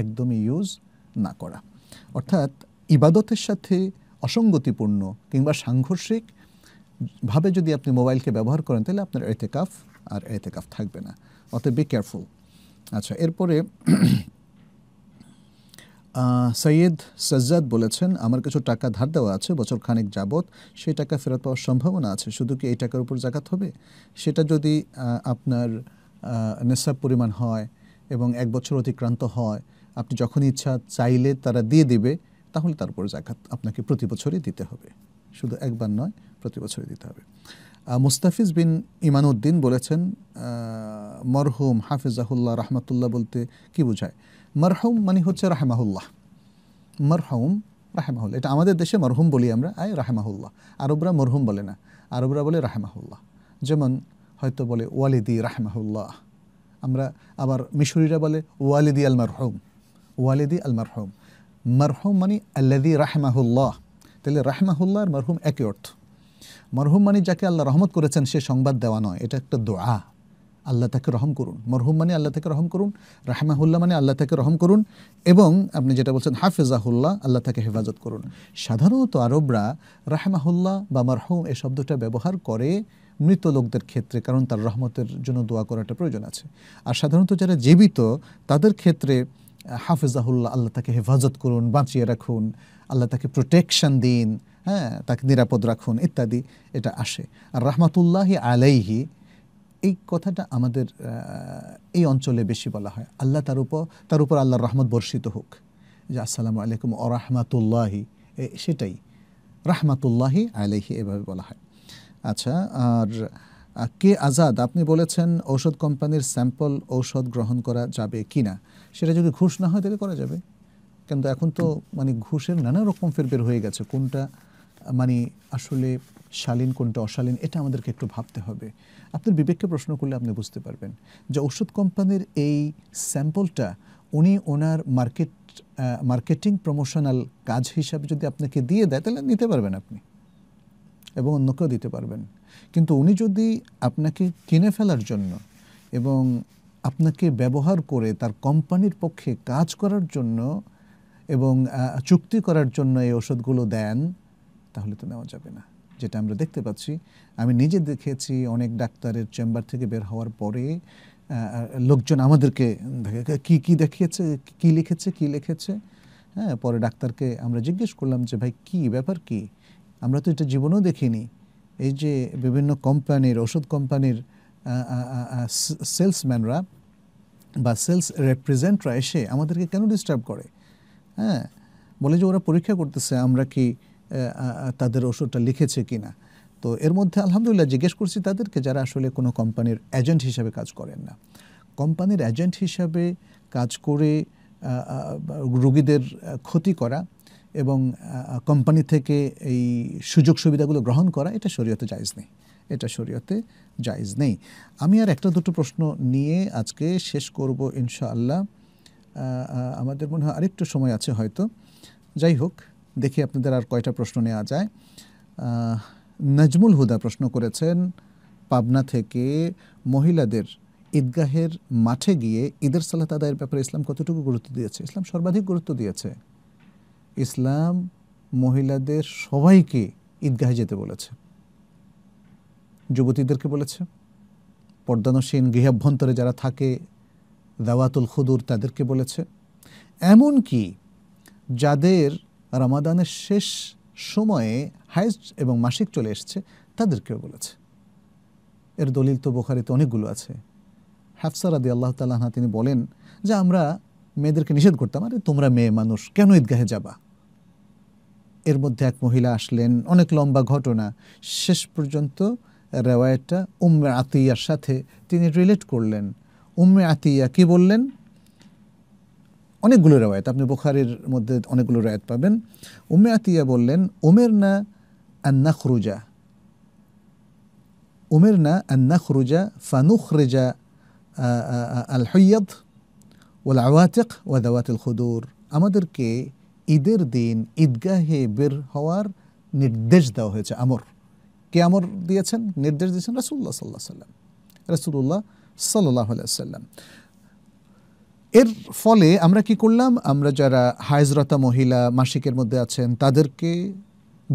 একদমই ইউজ না করা অর্থাৎ ইবাদতের সাথে অসঙ্গতিপূর্ণ কিংবা সাংঘর্ষিক ভাবে যদি আপনি মোবাইলকে ব্যবহার করেন তাহলে আপনার এতেকাফ আর এতেকাফ থাকবে না অতএব বি কেয়ারফুল আচ্ছা এরপরে (clears throat) সৈয়দ সজ্জাদ বলেছেন আমার কিছু টাকা ধার দেওয়া আছে বছর খানেক যাবত সেই টাকা ফেরত পাওয়ার সম্ভাবনা আছে শুধু কি এই টাকার উপর জাকাত হবে সেটা যদি আপনার নেশাব পরিমাণ হয় এবং এক বছর অতিক্রান্ত হয় আপনি যখন ইচ্ছা চাইলে তারা দিয়ে দিবে তাহলে তারপর জাকাত আপনাকে প্রতি বছরই দিতে হবে শুধু একবার নয় প্রতি বছরই দিতে হবে মুস্তাফিজ বিন ইমানউদ্দিন বলেছেন মরহুম হাফিজাহুল্লাহ রাহমাতুল্লাহ বলতে কি বোঝায় মরহুম মানে হচ্ছে রাহমাহুল্লাহ মরহুম রাহেমাহুল্লাহ এটা আমাদের দেশে মরহুম বলি আমরা আয় রাহেমাহুল্লাহ আরবরা মরহুম বলে না আরবরা বলে রাহেমাহুল্লাহ যেমন হয়তো বলে ওয়ালিদি রাহেমাহুল্লাহ আমরা আবার মিশরিরা বলে ওয়ালিদি আল মারহুম ওয়ালেদি আল মারহুম মারহুম মানে আল্লাদি রাহমাহুল্লাহ তাহলে রাহমাহুল্লাহ আর মারহুম একই অর্থ মরহুম মানে যাকে আল্লাহ রহমত করেছেন সে সংবাদ দেওয়া নয় এটা একটা দোয়া আল্লাহ তাকে রহম করুন মরহুম মানে আল্লাহ তাকে রহম করুন রাহমাহুল্লাহ মানে আল্লাহ তাকে রহম করুন এবং আপনি যেটা বলছেন হাফেজাহুল্লাহ আল্লাহ তাকে হেফাজত করুন সাধারণত আরবরা রাহমাহুল্লাহ বা মরহুম এ শব্দটা ব্যবহার করে মৃত লোকদের ক্ষেত্রে কারণ তার রহমতের জন্য দোয়া করাটা প্রয়োজন আছে আর সাধারণত যারা জীবিত তাদের ক্ষেত্রে হাফিজাহুল্লাহ আল্লাহ তাকে হেফাজত করুন বাঁচিয়ে রাখুন আল্লাহ তাকে প্রোটেকশন দিন হ্যাঁ তাকে নিরাপদ রাখুন ইত্যাদি এটা আসে আর রহমাতুল্লাহি আলাইহি এই কথাটা আমাদের এই অঞ্চলে বেশি বলা হয় আল্লাহ তার উপর তার উপর আল্লাহর রহমত বর্ষিত হোক যে আসসালামু আলাইকুম ও রহমাতুল্লাহি সেটাই রাহমাতুল্লাহি আলাইহি এভাবে বলা হয় আচ্ছা আর কে আজাদ আপনি বলেছেন ঔষধ কোম্পানির স্যাম্পল ঔষধ গ্রহণ করা যাবে কি না সেটা যদি ঘুষ না হয় তাহলে করা যাবে কিন্তু এখন তো মানে ঘুষের নানা রকম ফের বের হয়ে গেছে কোনটা মানে আসলে শালীন কোনটা অশালীন এটা আমাদেরকে একটু ভাবতে হবে আপনার বিবেককে প্রশ্ন করলে আপনি বুঝতে পারবেন যে ওষুধ কোম্পানির এই স্যাম্পলটা উনি ওনার মার্কেট মার্কেটিং প্রমোশনাল কাজ হিসাবে যদি আপনাকে দিয়ে দেয় তাহলে নিতে পারবেন আপনি এবং অন্যকেও দিতে পারবেন কিন্তু উনি যদি আপনাকে কিনে ফেলার জন্য এবং আপনাকে ব্যবহার করে তার কোম্পানির পক্ষে কাজ করার জন্য এবং চুক্তি করার জন্য এই ওষুধগুলো দেন তাহলে তো নেওয়া যাবে না যেটা আমরা দেখতে পাচ্ছি আমি নিজে দেখেছি অনেক ডাক্তারের চেম্বার থেকে বের হওয়ার পরে লোকজন আমাদেরকে কি কি দেখিয়েছে কি লিখেছে কি লিখেছে হ্যাঁ পরে ডাক্তারকে আমরা জিজ্ঞেস করলাম যে ভাই কি ব্যাপার কি আমরা তো এটা জীবনেও দেখিনি এই যে বিভিন্ন কোম্পানির ওষুধ কোম্পানির সেলসম্যানরা বা সেলস রেপ্রেজেন্টরা এসে আমাদেরকে কেন ডিস্টার্ব করে হ্যাঁ বলে যে ওরা পরীক্ষা করতেছে আমরা কি তাদের ওষুধটা লিখেছে কি না তো এর মধ্যে আলহামদুলিল্লাহ জিজ্ঞেস করছি তাদেরকে যারা আসলে কোনো কোম্পানির এজেন্ট হিসাবে কাজ করেন না কোম্পানির এজেন্ট হিসাবে কাজ করে রুগীদের ক্ষতি করা এবং কোম্পানি থেকে এই সুযোগ সুবিধাগুলো গ্রহণ করা এটা শরীয়তে জায়জ নেই এটা শরীয়তে জায়জ নেই আমি আর একটা দুটো প্রশ্ন নিয়ে আজকে শেষ করব ইনশাআল্লাহ আমাদের মনে হয় আরেকটু সময় আছে হয়তো যাই হোক দেখি আপনাদের আর কয়টা প্রশ্ন নেওয়া যায় নাজমুল হুদা প্রশ্ন করেছেন পাবনা থেকে মহিলাদের ঈদগাহের মাঠে গিয়ে ঈদের সালাত আদায়ের ব্যাপারে ইসলাম কতটুকু গুরুত্ব দিয়েছে ইসলাম সর্বাধিক গুরুত্ব দিয়েছে ইসলাম মহিলাদের সবাইকে ঈদগাহে যেতে বলেছে যুবতীদেরকে বলেছে পর্দানসীন গৃহাভ্যন্তরে যারা থাকে দাওয়াতুল খুদুর তাদেরকে বলেছে এমন কি যাদের রামাদানের শেষ সময়ে হাইজ এবং মাসিক চলে এসছে তাদেরকেও বলেছে এর দলিল তো বোখারিতে অনেকগুলো আছে হাফসার আদি আল্লাহ তালাহা তিনি বলেন যে আমরা মেয়েদেরকে নিষেধ করতাম আরে তোমরা মেয়ে মানুষ কেন ঈদগাহে যাবা এর মধ্যে এক মহিলা আসলেন অনেক লম্বা ঘটনা শেষ পর্যন্ত রেওয়ায়তটা উম্মে আতিয়ার সাথে তিনি রিলেট করলেন উম্মে আতিয়া কি বললেন অনেকগুলো রেওয়ায়ত আপনি বোখারির মধ্যে অনেকগুলো রেওয়ায়ত পাবেন উম্মে আতিয়া বললেন উমের না আন্না খরুজা উমের না আন্না খরুজা ফানুখ রেজা আল হৈয়দ ওল আওয়াতেক দাওয়াতুল খুদুর আমাদেরকে ঈদের দিন ঈদগাহে বের হওয়ার নির্দেশ দেওয়া হয়েছে আমর কে আমর দিয়েছেন নির্দেশ দিয়েছেন রাসুল্লাহ সাল্লাহ সাল্লাম রাসুল্লাহ সাল্লাহ সাল্লাম এর ফলে আমরা কি করলাম আমরা যারা হায়জরতা মহিলা মাসিকের মধ্যে আছেন তাদেরকে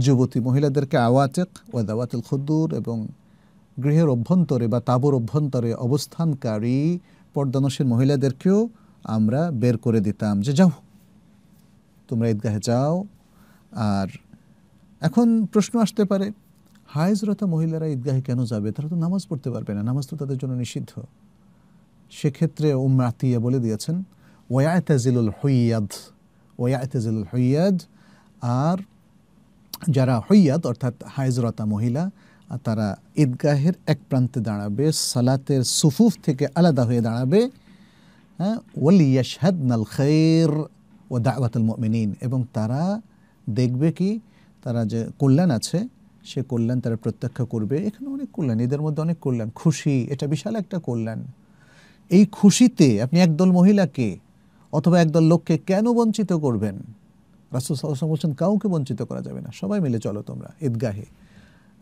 যুবতী মহিলাদেরকে আওয়াতেক ওয়াদাওয়াতুল খুদ্দুর এবং গৃহের অভ্যন্তরে বা তাবর অভ্যন্তরে অবস্থানকারী পর্দানসীর মহিলাদেরকেও আমরা বের করে দিতাম যে যাও তোমরা ঈদগাহে যাও আর এখন প্রশ্ন আসতে পারে হায়জরত মহিলারা ঈদগাহে কেন যাবে তারা তো নামাজ পড়তে পারবে না নামাজ তো তাদের জন্য নিষিদ্ধ সেক্ষেত্রে উমরাতিয়া বলে দিয়েছেন হৈয়াদ হইয়াদ ওয়াইতাজিলুল হইয়াদ আর যারা হইয়াদ অর্থাৎ হায়জরতা মহিলা তারা ঈদগাহের এক প্রান্তে দাঁড়াবে সালাতের সুফুফ থেকে আলাদা হয়ে দাঁড়াবে হ্যাঁ ওয়ালিয়াশহাদ নাল খৈর ও দাওয়াতুল মিনীন এবং তারা দেখবে কি তারা যে কল্যাণ আছে সে কল্যাণ তারা প্রত্যক্ষ করবে এখানে অনেক কল্যাণ এদের মধ্যে অনেক কল্যাণ খুশি এটা বিশাল একটা কল্যাণ এই খুশিতে আপনি একদল মহিলাকে অথবা একদল লোককে কেন বঞ্চিত করবেন রাসুল বলছেন কাউকে বঞ্চিত করা যাবে না সবাই মিলে চলো তোমরা ঈদগাহে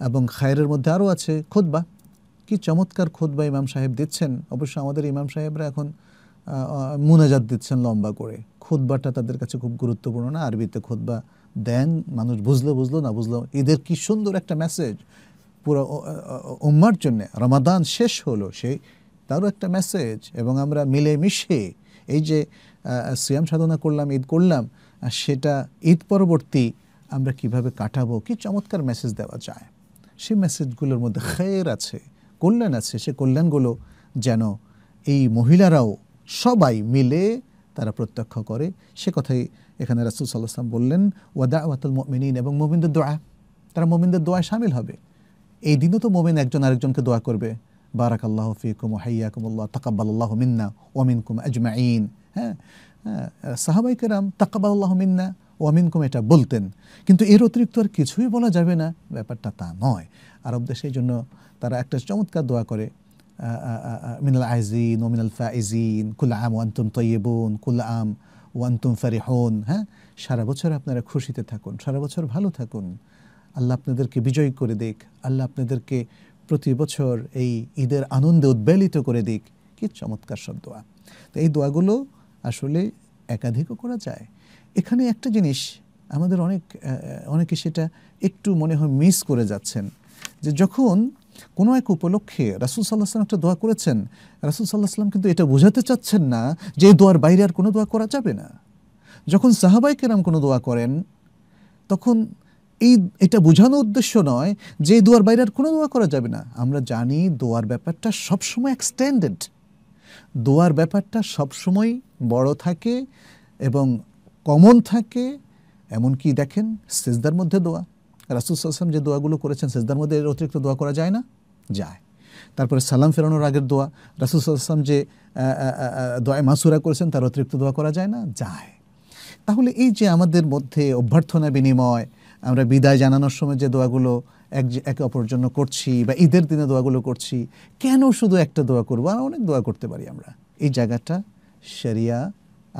এবং খায়ের মধ্যে আরও আছে খোদবা কি চমৎকার খোদবা ইমাম সাহেব দিচ্ছেন অবশ্য আমাদের ইমাম সাহেবরা এখন মুনাজাত দিচ্ছেন লম্বা করে খোদবাটা তাদের কাছে খুব গুরুত্বপূর্ণ না আরবিতে খোদবা দেন মানুষ বুঝলো বুঝলো না বুঝলো ঈদের কি সুন্দর একটা মেসেজ পুরো উম্মার জন্য রমাদান শেষ হলো সেই তারও একটা মেসেজ এবং আমরা মিলে মিশে এই যে সিয়াম সাধনা করলাম ঈদ করলাম সেটা ঈদ পরবর্তী আমরা কিভাবে কাটাবো কি চমৎকার মেসেজ দেওয়া যায় সেই মেসেজগুলোর মধ্যে খের আছে কল্যাণ আছে সে কল্যাণগুলো যেন এই মহিলারাও সবাই মিলে তারা প্রত্যক্ষ করে সে কথাই এখানে রাসুল সাল্লাহাম বললেন ওয়াদা ওয়াতুল মমিনিন এবং মোমিনদের দোয়া তারা মোমিনদের দোয়ায় সামিল হবে এই দিনও তো মোমিন একজন আরেকজনকে দোয়া করবে বারাক আল্লাহ ফিকুম হাইয়া আল্লাহ তাকাব্বাল আল্লাহ মিন্না ওয়ামিনকুম আজমাইন হ্যাঁ হ্যাঁ সাহাবাই কেরাম তাকাব্বাল আল্লাহ মিন্না কুম এটা বলতেন কিন্তু এর অতিরিক্ত আর কিছুই বলা যাবে না ব্যাপারটা তা নয় আরব দেশে জন্য তারা একটা চমৎকার দোয়া করে মিনাল আইজিন ও মিনাল ফাইজিন কুল আম ওয়ান্তুম তৈয়বুন কুল আম ওয়ান্তুম হন হ্যাঁ সারা বছর আপনারা খুশিতে থাকুন সারা বছর ভালো থাকুন আল্লাহ আপনাদেরকে বিজয় করে দিক আল্লাহ আপনাদেরকে প্রতি বছর এই ঈদের আনন্দে উদ্বেলিত করে দিক কি চমৎকার সব দোয়া তো এই দোয়াগুলো আসলে একাধিকও করা যায় এখানে একটা জিনিস আমাদের অনেক অনেকে সেটা একটু মনে হয় মিস করে যাচ্ছেন যে যখন কোনো এক উপলক্ষে রাসুল সাল্লাহ সাল্লাম একটা দোয়া করেছেন রাসুল সাল্লাহ সাল্লাম কিন্তু এটা বোঝাতে চাচ্ছেন না যে এই দোয়ার বাইরে আর কোনো দোয়া করা যাবে না যখন সাহাবাই কেরাম কোনো দোয়া করেন তখন এই এটা বোঝানো উদ্দেশ্য নয় যে দোয়ার বাইরে আর কোনো দোয়া করা যাবে না আমরা জানি দোয়ার ব্যাপারটা সবসময় এক্সটেন্ডেড দোয়ার ব্যাপারটা সবসময় বড় থাকে এবং কমন থাকে এমনকি দেখেন সেজদার মধ্যে দোয়া রাসুল যে দোয়াগুলো করেছেন সেজদার মধ্যে এর অতিরিক্ত দোয়া করা যায় না যায় তারপরে সালাম ফেরানোর আগের দোয়া রাসুল সাল্লাম যে দোয়া মাসুরা করেছেন তার অতিরিক্ত দোয়া করা যায় না যায় তাহলে এই যে আমাদের মধ্যে অভ্যর্থনা বিনিময় আমরা বিদায় জানানোর সময় যে দোয়াগুলো এক একে অপরের জন্য করছি বা ঈদের দিনে দোয়াগুলো করছি কেন শুধু একটা দোয়া করবো আর অনেক দোয়া করতে পারি আমরা এই জায়গাটা শরিয়া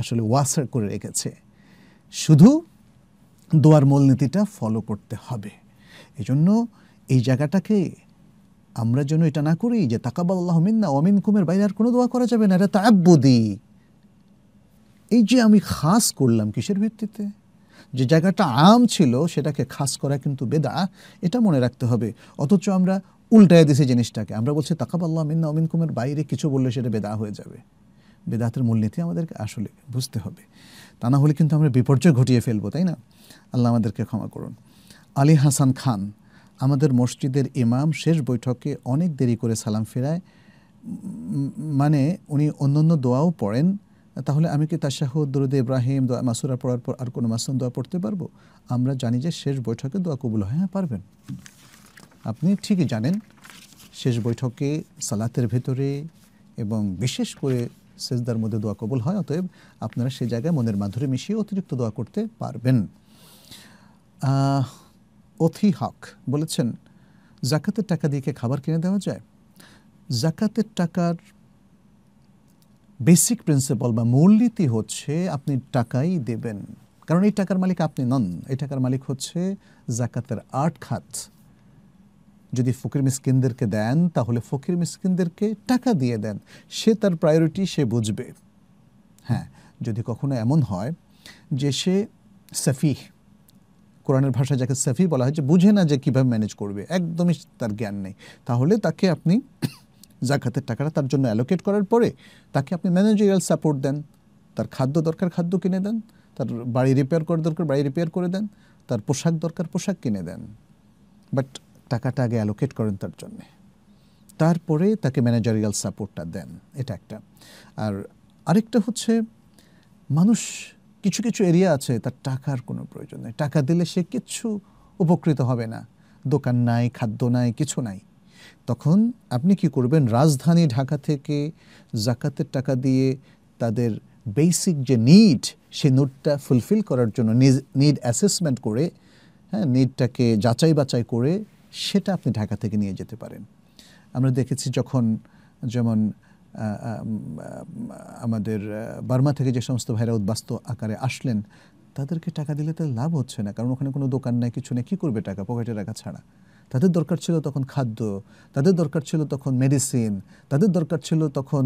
আসলে ওয়াসার করে রেখেছে শুধু দোয়ার মূলনীতিটা ফলো করতে হবে এজন্য এই জায়গাটাকে আমরা যেন এটা না করি যে তাকাবাল্লাহ মিন্না অমিন কুমের বাইরে আর কোনো দোয়া করা যাবে না এটা তাব্বদি এই যে আমি খাস করলাম কিসের ভিত্তিতে যে জায়গাটা আম ছিল সেটাকে খাস করা কিন্তু বেদা এটা মনে রাখতে হবে অথচ আমরা উল্টায় দিছি জিনিসটাকে আমরা বলছি তাকাবাল্লাহ মিন্না অমিন কুমের বাইরে কিছু বললে সেটা বেদা হয়ে যাবে বেদাতের মূলনীতি আমাদেরকে আসলে বুঝতে হবে তা না হলে কিন্তু আমরা বিপর্যয় ঘটিয়ে ফেলবো তাই না আল্লাহ আমাদেরকে ক্ষমা করুন আলী হাসান খান আমাদের মসজিদের ইমাম শেষ বৈঠকে অনেক দেরি করে সালাম ফেরায় মানে উনি অন্যান্য দোয়াও পড়েন তাহলে আমি কি তাশাহুদ ইব্রাহিম দোয়া মাসুরা পড়ার পর আর কোনো মাসুম দোয়া পড়তে পারবো আমরা জানি যে শেষ বৈঠকে দোয়া কবুল হয় হ্যাঁ পারবেন আপনি ঠিকই জানেন শেষ বৈঠকে সালাতের ভেতরে এবং বিশেষ করে সেজদার মধ্যে দোয়া কবুল হয় অতএব আপনারা সেই জায়গায় মনের মাধুরে মিশিয়ে অতিরিক্ত দোয়া করতে পারবেন অথি হক বলেছেন জাকাতের টাকা দিয়ে খাবার কিনে দেওয়া যায় জাকাতের টাকার বেসিক প্রিন্সিপাল বা মূলনীতি হচ্ছে আপনি টাকাই দেবেন কারণ এই টাকার মালিক আপনি নন এই টাকার মালিক হচ্ছে জাকাতের আট খাত যদি ফকির মিসকিনদেরকে দেন তাহলে ফকির মিসকিনদেরকে টাকা দিয়ে দেন সে তার প্রায়োরিটি সে বুঝবে হ্যাঁ যদি কখনো এমন হয় যে সে সাফি কোরআনের ভাষায় যাকে সাফি বলা হয় যে বুঝে না যে কীভাবে ম্যানেজ করবে একদমই তার জ্ঞান নেই তাহলে তাকে আপনি (coughs) জাকাতের টাকাটা তার জন্য অ্যালোকেট করার পরে তাকে আপনি ম্যানেজারিয়াল সাপোর্ট দেন তার খাদ্য দরকার খাদ্য কিনে দেন তার বাড়ি রিপেয়ার করা দরকার বাড়ি রিপেয়ার করে দেন তার পোশাক দরকার পোশাক কিনে দেন বাট টাকাটা আগে অ্যালোকেট করেন তার জন্যে তারপরে তাকে ম্যানেজারিয়াল সাপোর্টটা দেন এটা একটা আর আরেকটা হচ্ছে মানুষ কিছু কিছু এরিয়া আছে তার টাকার কোনো প্রয়োজন নেই টাকা দিলে সে কিচ্ছু উপকৃত হবে না দোকান নাই খাদ্য নাই কিছু নাই তখন আপনি কি করবেন রাজধানী ঢাকা থেকে জাকাতের টাকা দিয়ে তাদের বেসিক যে নিড সে নোটটা ফুলফিল করার জন্য নিড অ্যাসেসমেন্ট করে হ্যাঁ নিডটাকে যাচাই বাছাই করে সেটা আপনি ঢাকা থেকে নিয়ে যেতে পারেন আমরা দেখেছি যখন যেমন আমাদের বার্মা থেকে যে সমস্ত ভাইরা উদ্বাস্ত আকারে আসলেন তাদেরকে টাকা দিলে তাদের লাভ হচ্ছে না কারণ ওখানে কোনো দোকান নাই কিছু নেই কী করবে টাকা পকেটে টাকা ছাড়া তাদের দরকার ছিল তখন খাদ্য তাদের দরকার ছিল তখন মেডিসিন তাদের দরকার ছিল তখন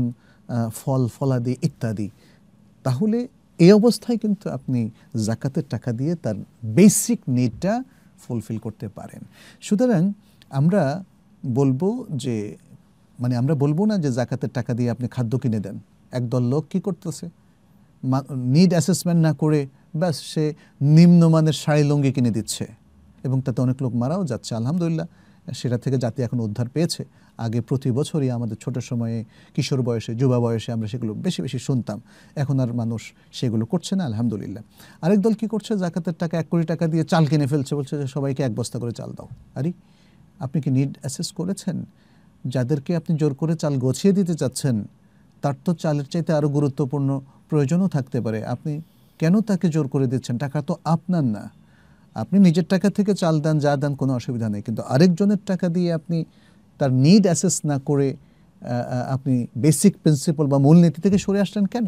ফল ফলাদি ইত্যাদি তাহলে এই অবস্থায় কিন্তু আপনি জাকাতের টাকা দিয়ে তার বেসিক নিডটা ফুলফিল করতে পারেন সুতরাং আমরা বলবো যে মানে আমরা বলবো না যে জাকাতের টাকা দিয়ে আপনি খাদ্য কিনে দেন একদল লোক কী করতেছে নিড অ্যাসেসমেন্ট না করে ব্যাস সে নিম্নমানের শাড়ি লুঙ্গি কিনে দিচ্ছে এবং তাতে অনেক লোক মারাও যাচ্ছে আলহামদুলিল্লাহ সেটা থেকে জাতি এখন উদ্ধার পেয়েছে আগে প্রতি বছরই আমাদের ছোট সময়ে কিশোর বয়সে যুবা বয়সে আমরা সেগুলো বেশি বেশি শুনতাম এখন আর মানুষ সেগুলো করছে না আলহামদুলিল্লাহ আরেক দল কি করছে জাকাতের টাকা এক কোটি টাকা দিয়ে চাল কিনে ফেলছে বলছে যে সবাইকে এক বস্তা করে চাল দাও আরে আপনি কি নিড অ্যাসেস করেছেন যাদেরকে আপনি জোর করে চাল গছিয়ে দিতে চাচ্ছেন তার তো চালের চাইতে আরও গুরুত্বপূর্ণ প্রয়োজনও থাকতে পারে আপনি কেন তাকে জোর করে দিচ্ছেন টাকা তো আপনার না আপনি নিজের টাকা থেকে চাল দেন যা দেন কোনো অসুবিধা নেই কিন্তু আরেকজনের টাকা দিয়ে আপনি তার নিড অ্যাসেস না করে আপনি বেসিক প্রিন্সিপাল বা মূলনীতি থেকে সরে আসলেন কেন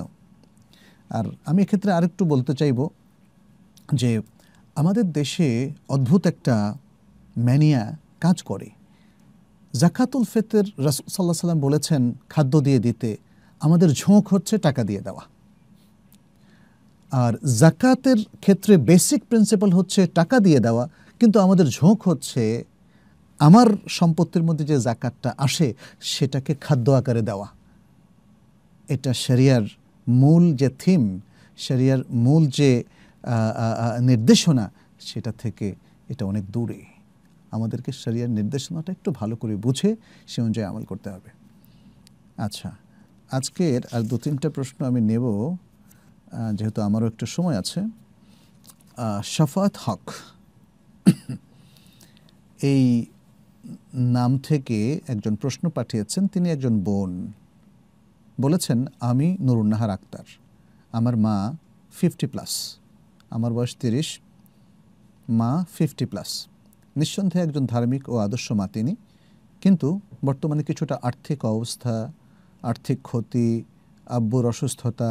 আর আমি এক্ষেত্রে আরেকটু বলতে চাইব যে আমাদের দেশে অদ্ভুত একটা ম্যানিয়া কাজ করে জাকাতুল ফেতের রসুল সাল্লাহ সাল্লাম বলেছেন খাদ্য দিয়ে দিতে আমাদের ঝোঁক হচ্ছে টাকা দিয়ে দেওয়া আর জাকাতের ক্ষেত্রে বেসিক প্রিন্সিপাল হচ্ছে টাকা দিয়ে দেওয়া কিন্তু আমাদের ঝোঁক হচ্ছে আমার সম্পত্তির মধ্যে যে জাকাতটা আসে সেটাকে খাদ্য আকারে দেওয়া এটা শরিয়ার মূল যে থিম শরিয়ার মূল যে নির্দেশনা সেটা থেকে এটা অনেক দূরে আমাদেরকে শরিয়ার নির্দেশনাটা একটু ভালো করে বুঝে সে অনুযায়ী আমল করতে হবে আচ্ছা আজকের আর দু তিনটা প্রশ্ন আমি নেব যেহেতু আমারও একটু সময় আছে শাফাত হক (coughs) এই নাম থেকে একজন প্রশ্ন পাঠিয়েছেন তিনি একজন বোন বলেছেন আমি নুরুন্নাহার আক্তার আমার মা ফিফটি প্লাস আমার বয়স তিরিশ মা ফিফটি প্লাস নিঃসন্দেহে একজন ধার্মিক ও আদর্শ মা তিনি কিন্তু বর্তমানে কিছুটা আর্থিক অবস্থা আর্থিক ক্ষতি আব্বুর অসুস্থতা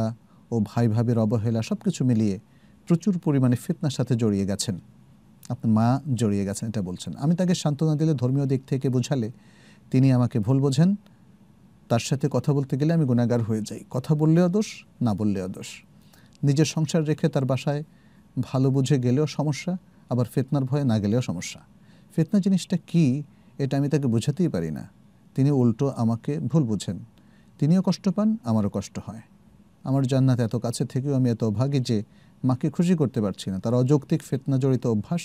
ও ভাই ভাবের অবহেলা সব কিছু মিলিয়ে প্রচুর পরিমাণে ফিতনার সাথে জড়িয়ে গেছেন আপনার মা জড়িয়ে গেছেন এটা বলছেন আমি তাকে সান্ত্বনা দিলে ধর্মীয় দিক থেকে বোঝালে তিনি আমাকে ভুল বোঝেন তার সাথে কথা বলতে গেলে আমি গুণাগার হয়ে যাই কথা বললেও দোষ না বললেও দোষ নিজের সংসার রেখে তার বাসায় ভালো বুঝে গেলেও সমস্যা আবার ফেতনার ভয়ে না গেলেও সমস্যা ফেতনা জিনিসটা কি এটা আমি তাকে বুঝাতেই পারি না তিনি উল্টো আমাকে ভুল বুঝেন তিনিও কষ্ট পান আমারও কষ্ট হয় আমার জান্নাত এত কাছে থেকেও আমি এত অভাগী যে মাকে খুশি করতে পারছি না তার অযৌক্তিক ফেতনা জড়িত অভ্যাস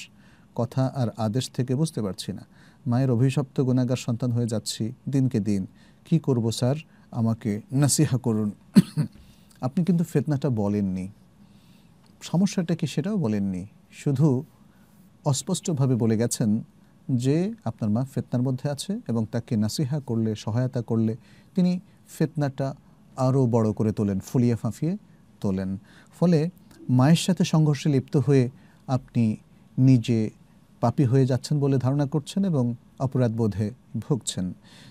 কথা আর আদেশ থেকে বুঝতে পারছি না মায়ের অভিশপ্ত গুণাগার সন্তান হয়ে যাচ্ছি দিনকে দিন কি করব স্যার আমাকে নাসিহা করুন আপনি কিন্তু ফেতনাটা বলেননি সমস্যাটা কি সেটাও বলেননি শুধু অস্পষ্টভাবে বলে গেছেন যে আপনার মা ফেতনার মধ্যে আছে এবং তাকে নাসিহা করলে সহায়তা করলে তিনি ফেতনাটা আরও বড় করে তোলেন ফুলিয়ে ফাঁফিয়ে তোলেন ফলে মায়ের সাথে সংঘর্ষে লিপ্ত হয়ে আপনি নিজে পাপি হয়ে যাচ্ছেন বলে ধারণা করছেন এবং অপরাধ বোধে ভুগছেন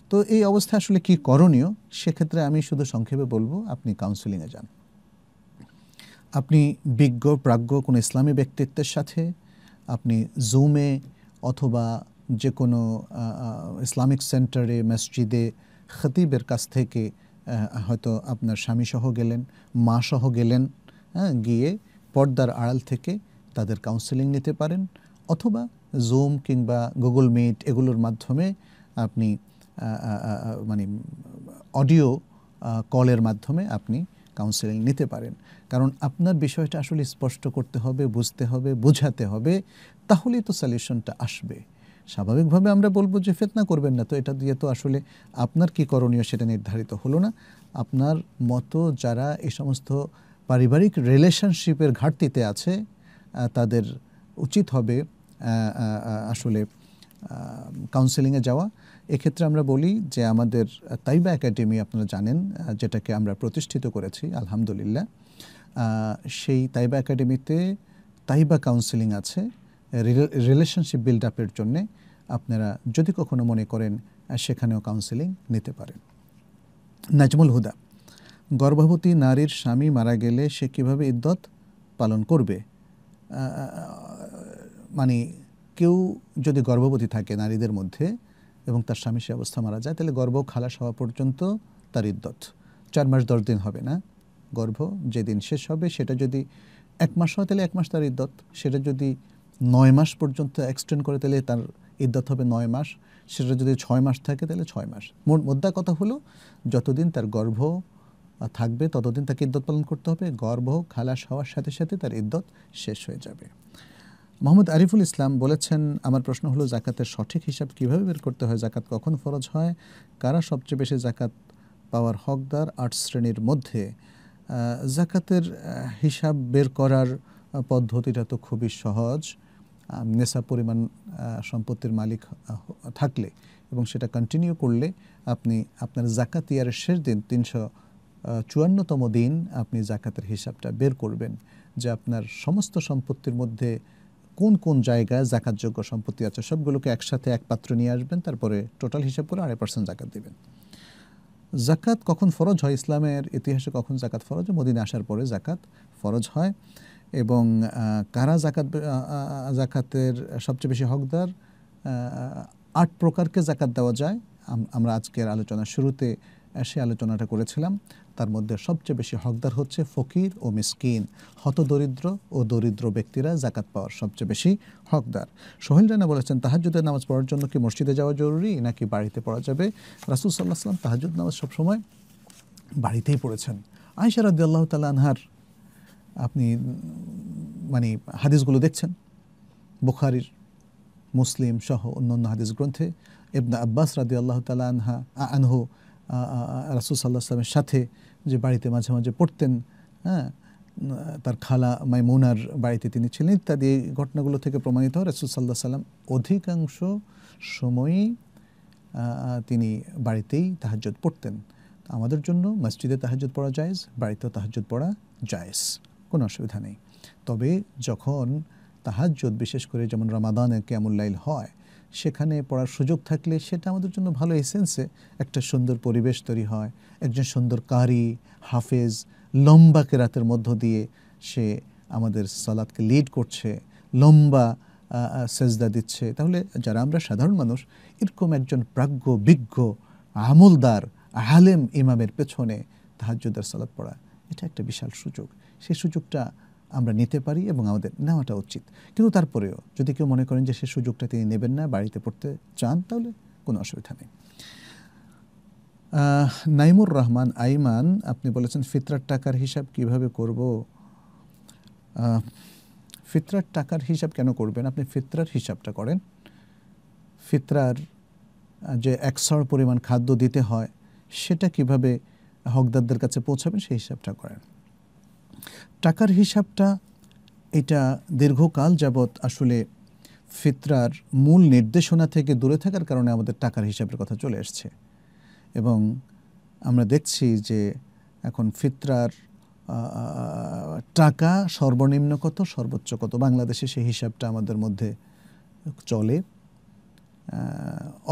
তো এই অবস্থা আসলে কি করণীয় সেক্ষেত্রে আমি শুধু সংক্ষেপে বলবো আপনি কাউন্সিলিংয়ে যান আপনি বিজ্ঞ প্রাজ্ঞ কোনো ইসলামী ব্যক্তিত্বের সাথে আপনি জুমে অথবা যে কোনো ইসলামিক সেন্টারে মসজিদে খতিবের কাছ থেকে হয়তো আপনার স্বামীসহ গেলেন মা সহ গেলেন হ্যাঁ গিয়ে পর্দার আড়াল থেকে তাদের কাউন্সেলিং নিতে পারেন অথবা জুম কিংবা গুগল মিট এগুলোর মাধ্যমে আপনি মানে অডিও কলের মাধ্যমে আপনি কাউন্সেলিং নিতে পারেন কারণ আপনার বিষয়টা আসলে স্পষ্ট করতে হবে বুঝতে হবে বোঝাতে হবে তাহলেই তো সলিউশনটা আসবে স্বাভাবিকভাবে আমরা বলবো যে ফেতনা করবেন না তো এটা দিয়ে তো আসলে আপনার কি করণীয় সেটা নির্ধারিত হলো না আপনার মতো যারা এই সমস্ত পারিবারিক রিলেশনশিপের ঘাটতিতে আছে তাদের উচিত হবে আসলে কাউন্সেলিংয়ে যাওয়া এক্ষেত্রে আমরা বলি যে আমাদের তাইবা একাডেমি আপনারা জানেন যেটাকে আমরা প্রতিষ্ঠিত করেছি আলহামদুলিল্লাহ সেই তাইবা একাডেমিতে তাইবা কাউন্সেলিং আছে রিলেশনশিপ বিল্ড আপের জন্যে আপনারা যদি কখনো মনে করেন সেখানেও কাউন্সেলিং নিতে পারেন নাজমুল হুদা গর্ভবতী নারীর স্বামী মারা গেলে সে কীভাবে ইদ্যত পালন করবে মানে কেউ যদি গর্ভবতী থাকে নারীদের মধ্যে এবং তার স্বামী সে অবস্থা মারা যায় তাহলে গর্ভ খালাস হওয়া পর্যন্ত তার ইদ্যত চার মাস দশ দিন হবে না গর্ভ যেদিন শেষ হবে সেটা যদি এক মাস হয় তাহলে এক মাস তার ইদ্যত সেটা যদি নয় মাস পর্যন্ত এক্সটেন্ড করে তাহলে তার ইদ্যাত হবে নয় মাস সেটা যদি ছয় মাস থাকে তাহলে ছয় মাস মোট মোদ্দা কথা হলো যতদিন তার গর্ভ থাকবে ততদিন তাকে ইদ্যত পালন করতে হবে গর্ভ খালাস হওয়ার সাথে সাথে তার ইদ্যত শেষ হয়ে যাবে মোহাম্মদ আরিফুল ইসলাম বলেছেন আমার প্রশ্ন হলো জাকাতের সঠিক হিসাব কিভাবে বের করতে হয় জাকাত কখন ফরজ হয় কারা সবচেয়ে বেশি জাকাত পাওয়ার হকদার আট শ্রেণীর মধ্যে জাকাতের হিসাব বের করার পদ্ধতিটা তো খুবই সহজ নেশা পরিমাণ সম্পত্তির মালিক থাকলে এবং সেটা কন্টিনিউ করলে আপনি আপনার জাকাত ইয়ারের শেষ দিন তিনশো চুয়ান্নতম দিন আপনি জাকাতের হিসাবটা বের করবেন যে আপনার সমস্ত সম্পত্তির মধ্যে কোন কোন জায়গায় জাকাতযোগ্য সম্পত্তি আছে সবগুলোকে একসাথে এক পাত্র নিয়ে আসবেন তারপরে টোটাল হিসাব করে আড়াই পার্সেন্ট জাকাত দেবেন জাকাত কখন ফরজ হয় ইসলামের ইতিহাসে কখন জাকাত ফরজ হয় মদিনে আসার পরে জাকাত ফরজ হয় এবং কারা জাকাত জাকাতের সবচেয়ে বেশি হকদার আট প্রকারকে জাকাত দেওয়া যায় আমরা আজকের আলোচনার শুরুতে সে আলোচনাটা করেছিলাম তার মধ্যে সবচেয়ে বেশি হকদার হচ্ছে ফকির ও মিসকিন হতদরিদ্র ও দরিদ্র ব্যক্তিরা জাকাত পাওয়ার সবচেয়ে বেশি হকদার সোহেল রানা বলেছেন তাহাজুদের নামাজ পড়ার জন্য কি মসজিদে যাওয়া জরুরি নাকি বাড়িতে পড়া যাবে রাসুল সাল্লাহ সাল্লাম তাহাজুদ নামাজ সবসময় বাড়িতেই পড়েছেন আয়সারাদ্দাল্লাহ তাল আনহার আপনি মানে হাদিসগুলো দেখছেন বুখারির মুসলিম সহ অন্য অন্য হাদিস গ্রন্থে এবনা আব্বাস রাদি আল্লাহ তালা আনহা আনহু রাসুল সাল্লাহ সাথে যে বাড়িতে মাঝে মাঝে পড়তেন হ্যাঁ তার খালা মাইমুনার বাড়িতে তিনি ছিলেন ইত্যাদি এই ঘটনাগুলো থেকে প্রমাণিত হয় রাসুল সাল্লাহ সাল্লাম অধিকাংশ সময়ই তিনি বাড়িতেই তাহাজ্জত পড়তেন আমাদের জন্য মসজিদে তাহাজ্জত পড়া যায়জ বাড়িতেও তাহাজ্জত পড়া যায়জ কোনো অসুবিধা নেই তবে যখন তাহাজ্জুদ বিশেষ করে যেমন রামাদানের ক্যামুল্লাইল হয় সেখানে পড়ার সুযোগ থাকলে সেটা আমাদের জন্য ভালো এসেন্সে একটা সুন্দর পরিবেশ তৈরি হয় একজন সুন্দর কারি হাফেজ লম্বা কেরাতের মধ্য দিয়ে সে আমাদের সালাদকে লিড করছে লম্বা সেজদা দিচ্ছে তাহলে যারা আমরা সাধারণ মানুষ এরকম একজন প্রাজ্ঞ বিজ্ঞ আমলদার আলেম ইমামের পেছনে তাহাজুদার সালাদ পড়া এটা একটা বিশাল সুযোগ সে সুযোগটা আমরা নিতে পারি এবং আমাদের নেওয়াটা উচিত কিন্তু তারপরেও যদি কেউ মনে করেন যে সে সুযোগটা তিনি নেবেন না বাড়িতে পড়তে চান তাহলে কোনো অসুবিধা নেই নাইমুর রহমান আইমান আপনি বলেছেন ফিতরার টাকার হিসাব কিভাবে করব ফিতরার টাকার হিসাব কেন করবেন আপনি ফিতরার হিসাবটা করেন ফিতরার যে একশর পরিমাণ খাদ্য দিতে হয় সেটা কিভাবে হকদারদের কাছে পৌঁছাবেন সেই হিসাবটা করেন টাকার হিসাবটা এটা দীর্ঘকাল যাবৎ আসলে ফিতরার মূল নির্দেশনা থেকে দূরে থাকার কারণে আমাদের টাকার হিসাবের কথা চলে এসছে এবং আমরা দেখছি যে এখন ফিতরার টাকা সর্বনিম্ন কত সর্বোচ্চ কত বাংলাদেশে সেই হিসাবটা আমাদের মধ্যে চলে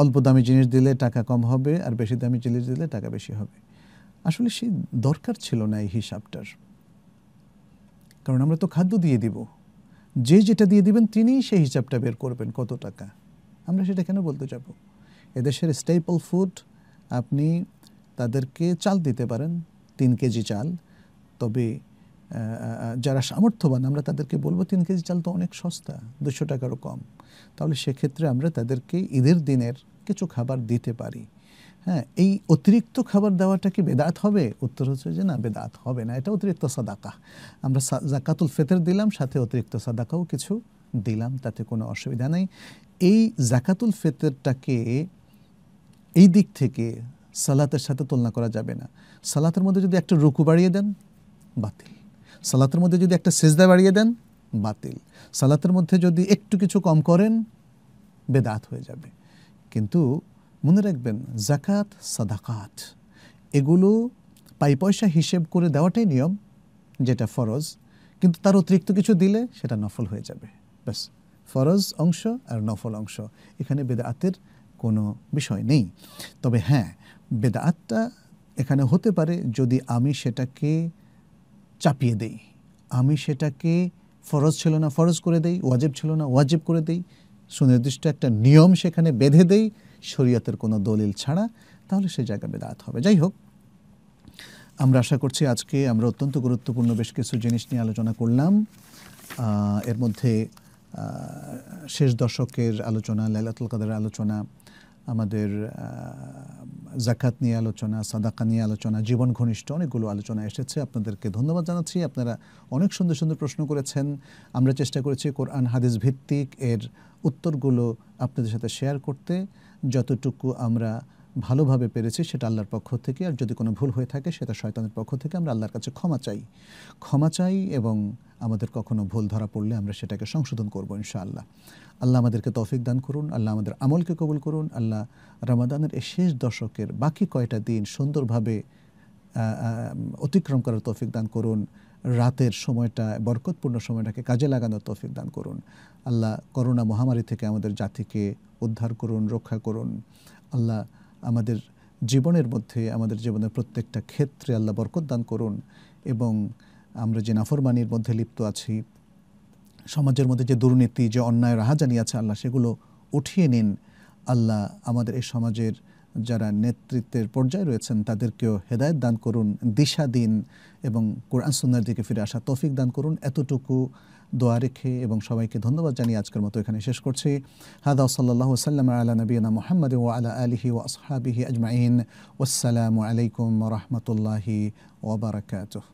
অল্প দামি জিনিস দিলে টাকা কম হবে আর বেশি দামি জিনিস দিলে টাকা বেশি হবে আসলে সেই দরকার ছিল না এই হিসাবটার কারণ আমরা তো খাদ্য দিয়ে দিব যে যেটা দিয়ে দিবেন তিনিই সেই হিসাবটা বের করবেন কত টাকা আমরা সেটা কেন বলতে যাব এদেশের স্টেপল ফুড আপনি তাদেরকে চাল দিতে পারেন তিন কেজি চাল তবে যারা সামর্থ্যবান আমরা তাদেরকে বলবো তিন কেজি চাল তো অনেক সস্তা দুশো টাকারও কম তাহলে সেক্ষেত্রে আমরা তাদেরকে ঈদের দিনের কিছু খাবার দিতে পারি হ্যাঁ এই অতিরিক্ত খাবার দেওয়াটা কি বেদাত হবে উত্তর হচ্ছে যে না বেদাত হবে না এটা অতিরিক্ত সাদাকা আমরা জাকাতুল ফেতের দিলাম সাথে অতিরিক্ত সাদাকাও কিছু দিলাম তাতে কোনো অসুবিধা নেই এই জাকাতুল ফেতেরটাকে এই দিক থেকে সালাতের সাথে তুলনা করা যাবে না সালাতের মধ্যে যদি একটা রুকু বাড়িয়ে দেন বাতিল সালাতের মধ্যে যদি একটা সেজদা বাড়িয়ে দেন বাতিল সালাতের মধ্যে যদি একটু কিছু কম করেন বেদাত হয়ে যাবে কিন্তু মনে রাখবেন জাকাত সাদাকাত এগুলো পাই পয়সা হিসেব করে দেওয়াটাই নিয়ম যেটা ফরজ কিন্তু তার অতিরিক্ত কিছু দিলে সেটা নফল হয়ে যাবে ব্যাস ফরজ অংশ আর নফল অংশ এখানে বেদাতের কোনো বিষয় নেই তবে হ্যাঁ বেদাতটা এখানে হতে পারে যদি আমি সেটাকে চাপিয়ে দেই আমি সেটাকে ফরজ ছিল না ফরজ করে দেই ওয়াজেব ছিল না ওয়াজেব করে দেই সুনির্দিষ্ট একটা নিয়ম সেখানে বেঁধে দেই শরীয়তের কোনো দলিল ছাড়া তাহলে সে জায়গা বেদাত হবে যাই হোক আমরা আশা করছি আজকে আমরা অত্যন্ত গুরুত্বপূর্ণ বেশ কিছু জিনিস নিয়ে আলোচনা করলাম এর মধ্যে শেষ দশকের আলোচনা লাইলাতুল কাদের আলোচনা আমাদের জাকাত নিয়ে আলোচনা সাদাকা নিয়ে আলোচনা জীবন ঘনিষ্ঠ অনেকগুলো আলোচনা এসেছে আপনাদেরকে ধন্যবাদ জানাচ্ছি আপনারা অনেক সুন্দর সুন্দর প্রশ্ন করেছেন আমরা চেষ্টা করেছি কোরআন হাদিস ভিত্তিক এর উত্তরগুলো আপনাদের সাথে শেয়ার করতে যতটুকু আমরা ভালোভাবে পেরেছি সেটা আল্লাহর পক্ষ থেকে আর যদি কোনো ভুল হয়ে থাকে সেটা শয়তানের পক্ষ থেকে আমরা আল্লাহর কাছে ক্ষমা চাই ক্ষমা চাই এবং আমাদের কখনো ভুল ধরা পড়লে আমরা সেটাকে সংশোধন করব ইনশাআল্লাহ আল্লাহ আমাদেরকে তৌফিক দান করুন আল্লাহ আমাদের আমলকে কবুল করুন আল্লাহ রমাদানের এই শেষ দশকের বাকি কয়টা দিন সুন্দরভাবে অতিক্রম করার তৌফিক দান করুন রাতের সময়টা বরকতপূর্ণ সময়টাকে কাজে লাগানোর তৌফিক দান করুন আল্লাহ করোনা মহামারী থেকে আমাদের জাতিকে উদ্ধার করুন রক্ষা করুন আল্লাহ আমাদের জীবনের মধ্যে আমাদের জীবনের প্রত্যেকটা ক্ষেত্রে আল্লাহ বরকত দান করুন এবং আমরা যে নাফরমানির মধ্যে লিপ্ত আছি সমাজের মধ্যে যে দুর্নীতি যে অন্যায় রাহাজানি আছে আল্লাহ সেগুলো উঠিয়ে নিন আল্লাহ আমাদের এই সমাজের যারা নেতৃত্বের পর্যায়ে রয়েছেন তাদেরকেও হেদায়ত দান করুন দিশা দিন এবং কোরআন সুন্নার দিকে ফিরে আসা তৌফিক দান করুন এতটুকু দোয়া রেখে এবং সবাইকে ধন্যবাদ জানিয়ে আজকের মতো এখানে শেষ করছি হাদা সাল্লাহ সাল্লাম আলা নবীনা মোহাম্মদ ও আলা আলহি ও আসহাবিহি আজমাইন ওসালামু আলাইকুম রহমতুল্লাহি ওবরাকাতুহ